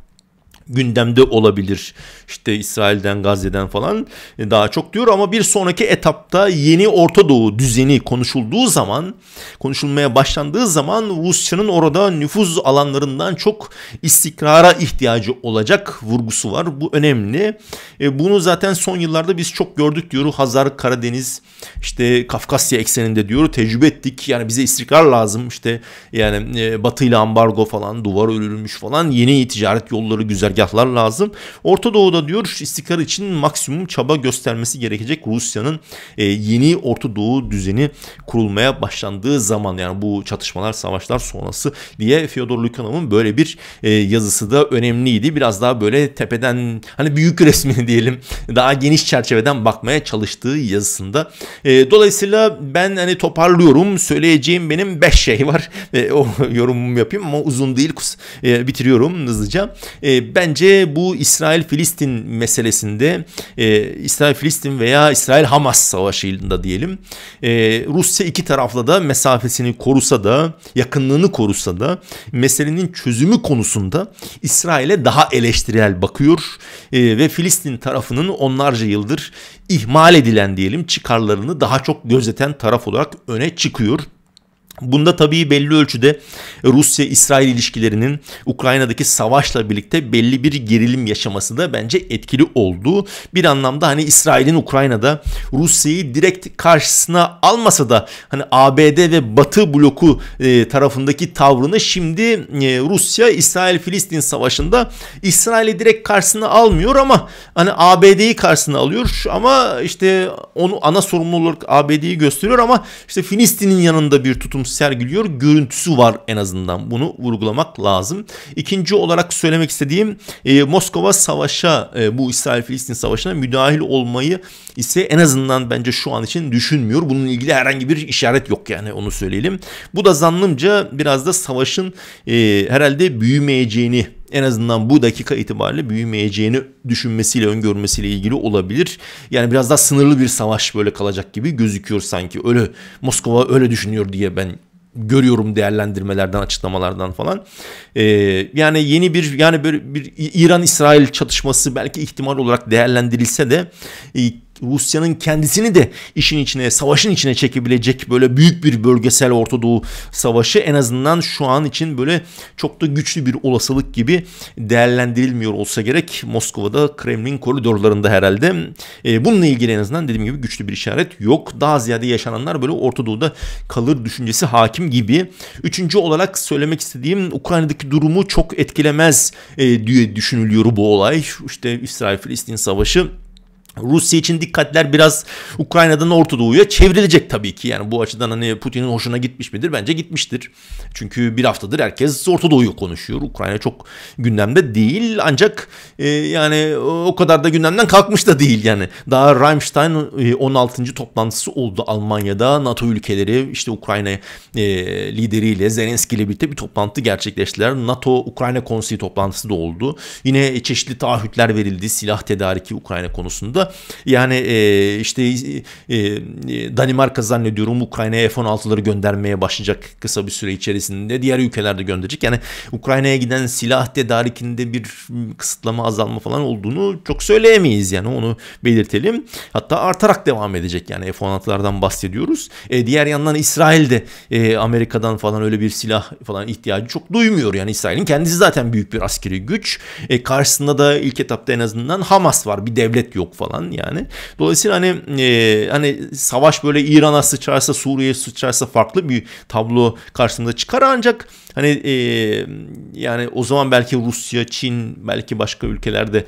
gündemde olabilir. İşte İsrail'den, Gazze'den falan e, daha çok diyor ama bir sonraki etapta yeni Orta Doğu düzeni konuşulduğu zaman, konuşulmaya başlandığı zaman Rusya'nın orada nüfuz alanlarından çok istikrara ihtiyacı olacak vurgusu var. Bu önemli. E, bunu zaten son yıllarda biz çok gördük diyor. Hazar, Karadeniz, işte Kafkasya ekseninde diyor. Tecrübe ettik. Yani bize istikrar lazım. İşte yani e, batıyla ambargo falan, duvar örülmüş falan yeni ticaret yolları güzel güzergahlar lazım. Orta Doğu'da diyor istikrar için maksimum çaba göstermesi gerekecek Rusya'nın e, yeni Orta Doğu düzeni kurulmaya başlandığı zaman yani bu çatışmalar savaşlar sonrası diye Fyodor Lukanov'un böyle bir e, yazısı da önemliydi. Biraz daha böyle tepeden hani büyük resmini diyelim daha geniş çerçeveden bakmaya çalıştığı yazısında. E, dolayısıyla ben hani toparlıyorum söyleyeceğim benim 5 şey var. E, o yorumumu yapayım ama uzun değil e, bitiriyorum hızlıca. E, ben bence bu İsrail-Filistin meselesinde e, İsrail-Filistin veya İsrail-Hamas savaşında diyelim e, Rusya iki tarafla da mesafesini korusa da yakınlığını korusa da meselenin çözümü konusunda İsrail'e daha eleştirel bakıyor e, ve Filistin tarafının onlarca yıldır ihmal edilen diyelim çıkarlarını daha çok gözeten taraf olarak öne çıkıyor. Bunda tabii belli ölçüde Rusya-İsrail ilişkilerinin Ukrayna'daki savaşla birlikte belli bir gerilim yaşaması da bence etkili oldu. Bir anlamda hani İsrail'in Ukrayna'da Rusya'yı direkt karşısına almasa da hani ABD ve Batı bloku e, tarafındaki tavrını şimdi e, Rusya İsrail-Filistin savaşında İsrail'i direkt karşısına almıyor ama hani ABD'yi karşısına alıyor ama işte onu ana sorumluluk ABD'yi gösteriyor ama işte Filistin'in yanında bir tutum sergiliyor. Görüntüsü var en azından bunu vurgulamak lazım. İkinci olarak söylemek istediğim e, Moskova savaşa e, bu İsrail-Filistin savaşına müdahil olmayı ise en azından bence şu an için düşünmüyor. Bununla ilgili herhangi bir işaret yok yani onu söyleyelim. Bu da zannımca biraz da savaşın e, herhalde büyümeyeceğini en azından bu dakika itibariyle büyümeyeceğini düşünmesiyle, öngörmesiyle ilgili olabilir. Yani biraz daha sınırlı bir savaş böyle kalacak gibi gözüküyor sanki. Öyle Moskova öyle düşünüyor diye ben görüyorum değerlendirmelerden, açıklamalardan falan. Ee, yani yeni bir yani böyle bir İran-İsrail çatışması belki ihtimal olarak değerlendirilse de e, Rusya'nın kendisini de işin içine, savaşın içine çekebilecek böyle büyük bir bölgesel Orta Doğu savaşı en azından şu an için böyle çok da güçlü bir olasılık gibi değerlendirilmiyor olsa gerek. Moskova'da Kremlin koridorlarında herhalde. E, bununla ilgili en azından dediğim gibi güçlü bir işaret yok. Daha ziyade yaşananlar böyle Orta Doğu'da kalır düşüncesi hakim gibi. Üçüncü olarak söylemek istediğim Ukrayna'daki durumu çok etkilemez e, diye düşünülüyor bu olay. İşte İsrail-Filistin savaşı Rusya için dikkatler biraz Ukrayna'dan Orta Doğu'ya çevrilecek tabii ki. Yani bu açıdan hani Putin'in hoşuna gitmiş midir? Bence gitmiştir. Çünkü bir haftadır herkes Orta Doğu'yu konuşuyor. Ukrayna çok gündemde değil ancak e, yani o kadar da gündemden kalkmış da değil yani. Daha Rammstein 16. E, toplantısı oldu Almanya'da. NATO ülkeleri işte Ukrayna e, lideriyle Zelenski ile birlikte bir toplantı gerçekleştiler. NATO Ukrayna konseyi toplantısı da oldu. Yine çeşitli taahhütler verildi silah tedariki Ukrayna konusunda. Yani e, işte e, e, Danimarka zannediyorum Ukrayna'ya F-16'ları göndermeye başlayacak kısa bir süre içerisinde. Diğer ülkelerde gönderecek. Yani Ukrayna'ya giden silah tedarikinde bir kısıtlama azalma falan olduğunu çok söyleyemeyiz yani onu belirtelim. Hatta artarak devam edecek yani F-16'lardan bahsediyoruz. E, diğer yandan İsrail de e, Amerika'dan falan öyle bir silah falan ihtiyacı çok duymuyor. Yani İsrail'in kendisi zaten büyük bir askeri güç. E, karşısında da ilk etapta en azından Hamas var bir devlet yok falan falan yani. Dolayısıyla hani e, hani savaş böyle İran'a sıçrarsa Suriye'ye sıçrarsa farklı bir tablo karşımıza çıkar ancak hani e, yani o zaman belki Rusya, Çin belki başka ülkelerde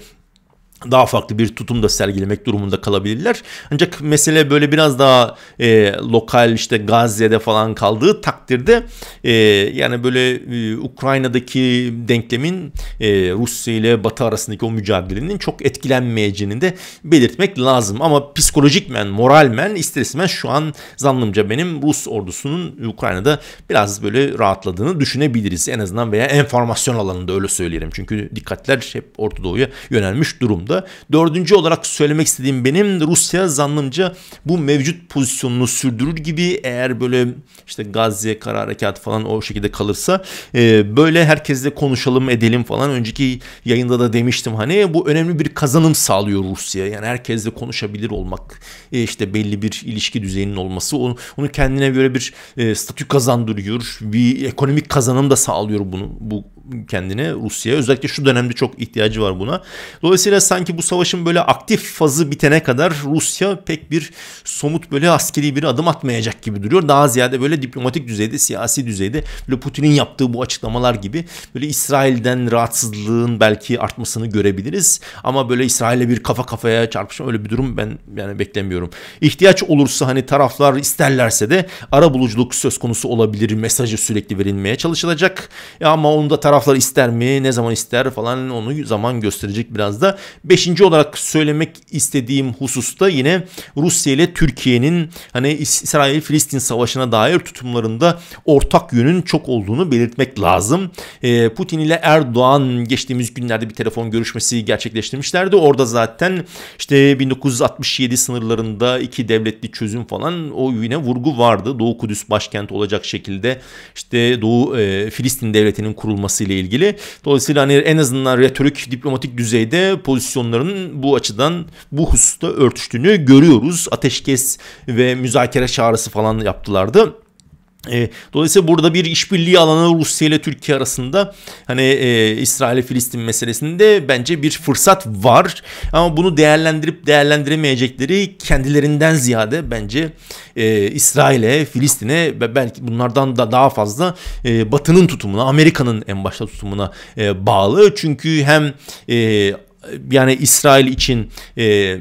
daha farklı bir tutum da sergilemek durumunda kalabilirler. Ancak mesele böyle biraz daha e, lokal işte Gazze'de falan kaldığı takdirde e, yani böyle e, Ukrayna'daki denklemin e, Rusya ile Batı arasındaki o mücadelenin çok etkilenmeyeceğini de belirtmek lazım. Ama psikolojik men, moral men istersizmen şu an zannımca benim Rus ordusunun Ukrayna'da biraz böyle rahatladığını düşünebiliriz. En azından veya enformasyon alanında öyle söyleyelim. Çünkü dikkatler hep Orta Doğu'ya yönelmiş durumda burada. Dördüncü olarak söylemek istediğim benim Rusya zannımca bu mevcut pozisyonunu sürdürür gibi eğer böyle işte Gazze kara harekat falan o şekilde kalırsa e, böyle herkesle konuşalım edelim falan önceki yayında da demiştim hani bu önemli bir kazanım sağlıyor Rusya yani herkesle konuşabilir olmak e, işte belli bir ilişki düzeyinin olması onu, onu kendine göre bir e, statü kazandırıyor bir ekonomik kazanım da sağlıyor bunu bu kendini Rusya'ya. Özellikle şu dönemde çok ihtiyacı var buna. Dolayısıyla sanki bu savaşın böyle aktif fazı bitene kadar Rusya pek bir somut böyle askeri bir adım atmayacak gibi duruyor. Daha ziyade böyle diplomatik düzeyde, siyasi düzeyde böyle Putin'in yaptığı bu açıklamalar gibi böyle İsrail'den rahatsızlığın belki artmasını görebiliriz. Ama böyle İsrail'le bir kafa kafaya çarpışma öyle bir durum ben yani beklemiyorum. İhtiyaç olursa hani taraflar isterlerse de ara buluculuk söz konusu olabilir mesajı sürekli verilmeye çalışılacak. E ama onu da taraflar ister mi? Ne zaman ister falan onu zaman gösterecek biraz da. Beşinci olarak söylemek istediğim hususta yine Rusya ile Türkiye'nin hani İsrail-Filistin savaşına dair tutumlarında ortak yönün çok olduğunu belirtmek lazım. E, Putin ile Erdoğan geçtiğimiz günlerde bir telefon görüşmesi gerçekleştirmişlerdi. Orada zaten işte 1967 sınırlarında iki devletli çözüm falan o yine vurgu vardı. Doğu Kudüs başkent olacak şekilde işte Doğu e, Filistin devletinin kurulması ile ilgili. Dolayısıyla hani en azından retorik, diplomatik düzeyde pozisyonların bu açıdan bu hususta örtüştüğünü görüyoruz. Ateşkes ve müzakere çağrısı falan yaptılardı. E, dolayısıyla burada bir işbirliği alanı Rusya ile Türkiye arasında hani e, İsrail Filistin meselesinde bence bir fırsat var ama bunu değerlendirip değerlendiremeyecekleri kendilerinden ziyade bence e, İsrail'e Filistin'e ve belki bunlardan da daha fazla e, Batı'nın tutumuna Amerika'nın en başta tutumuna e, bağlı çünkü hem e, yani İsrail için e, e,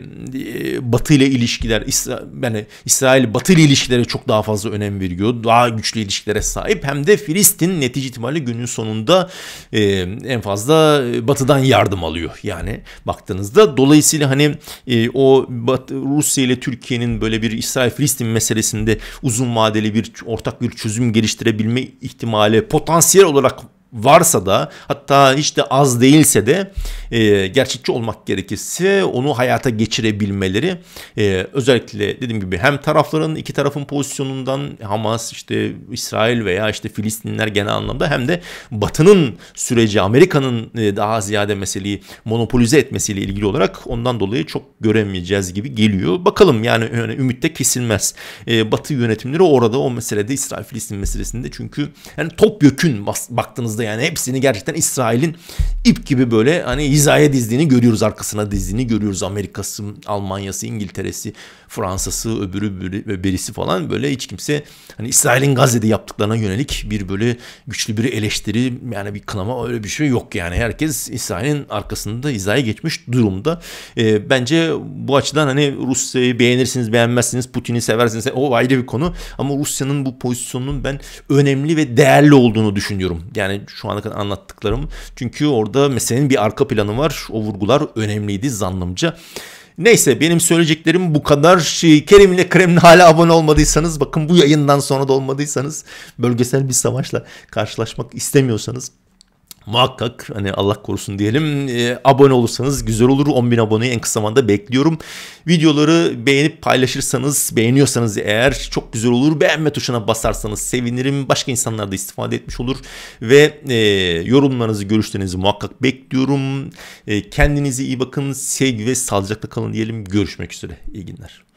Batı ile ilişkiler İsra, yani İsrail Batı ile ilişkilere çok daha fazla önem veriyor. Daha güçlü ilişkilere sahip hem de Filistin netice itibariyle günün sonunda e, en fazla e, Batı'dan yardım alıyor yani baktığınızda. Dolayısıyla hani e, o Bat, Rusya ile Türkiye'nin böyle bir İsrail Filistin meselesinde uzun vadeli bir ortak bir çözüm geliştirebilme ihtimali potansiyel olarak varsa da hatta hiç de az değilse de e, gerçekçi olmak gerekirse onu hayata geçirebilmeleri e, özellikle dediğim gibi hem tarafların iki tarafın pozisyonundan Hamas işte İsrail veya işte Filistinler genel anlamda hem de Batı'nın süreci Amerika'nın e, daha ziyade meseleyi monopolize etmesiyle ilgili olarak ondan dolayı çok göremeyeceğiz gibi geliyor. Bakalım yani, yani ümit de kesilmez. E, Batı yönetimleri orada o meselede İsrail Filistin meselesinde çünkü yani topyekün baktığınızda baktığımızda yani hepsini gerçekten İsrail'in ip gibi böyle hani hizaya dizdiğini görüyoruz arkasına dizdiğini görüyoruz Amerika'sı, Almanya'sı, İngiltere'si, Fransa'sı öbürü ve birisi falan böyle hiç kimse hani İsrail'in Gazze'de yaptıklarına yönelik bir böyle güçlü bir eleştiri yani bir kınama öyle bir şey yok yani. Herkes İsrail'in arkasında hizaya geçmiş durumda. E, bence bu açıdan hani Rusya'yı beğenirsiniz beğenmezsiniz Putin'i seversiniz o ayrı bir konu ama Rusya'nın bu pozisyonunun ben önemli ve değerli olduğunu düşünüyorum. Yani şu ana kadar anlattıklarım. Çünkü orada meselenin bir arka planı var. O vurgular önemliydi zannımca. Neyse benim söyleyeceklerim bu kadar. Kerim'le Krem'le hala abone olmadıysanız bakın bu yayından sonra da olmadıysanız bölgesel bir savaşla karşılaşmak istemiyorsanız muhakkak hani Allah korusun diyelim e, abone olursanız güzel olur 10 bin aboneyi en kısa zamanda bekliyorum videoları beğenip paylaşırsanız beğeniyorsanız eğer çok güzel olur beğenme tuşuna basarsanız sevinirim başka insanlar da istifade etmiş olur ve e, yorumlarınızı görüşlerinizi muhakkak bekliyorum e, kendinize iyi bakın sevgi ve sağlıcakla kalın diyelim görüşmek üzere iyi günler.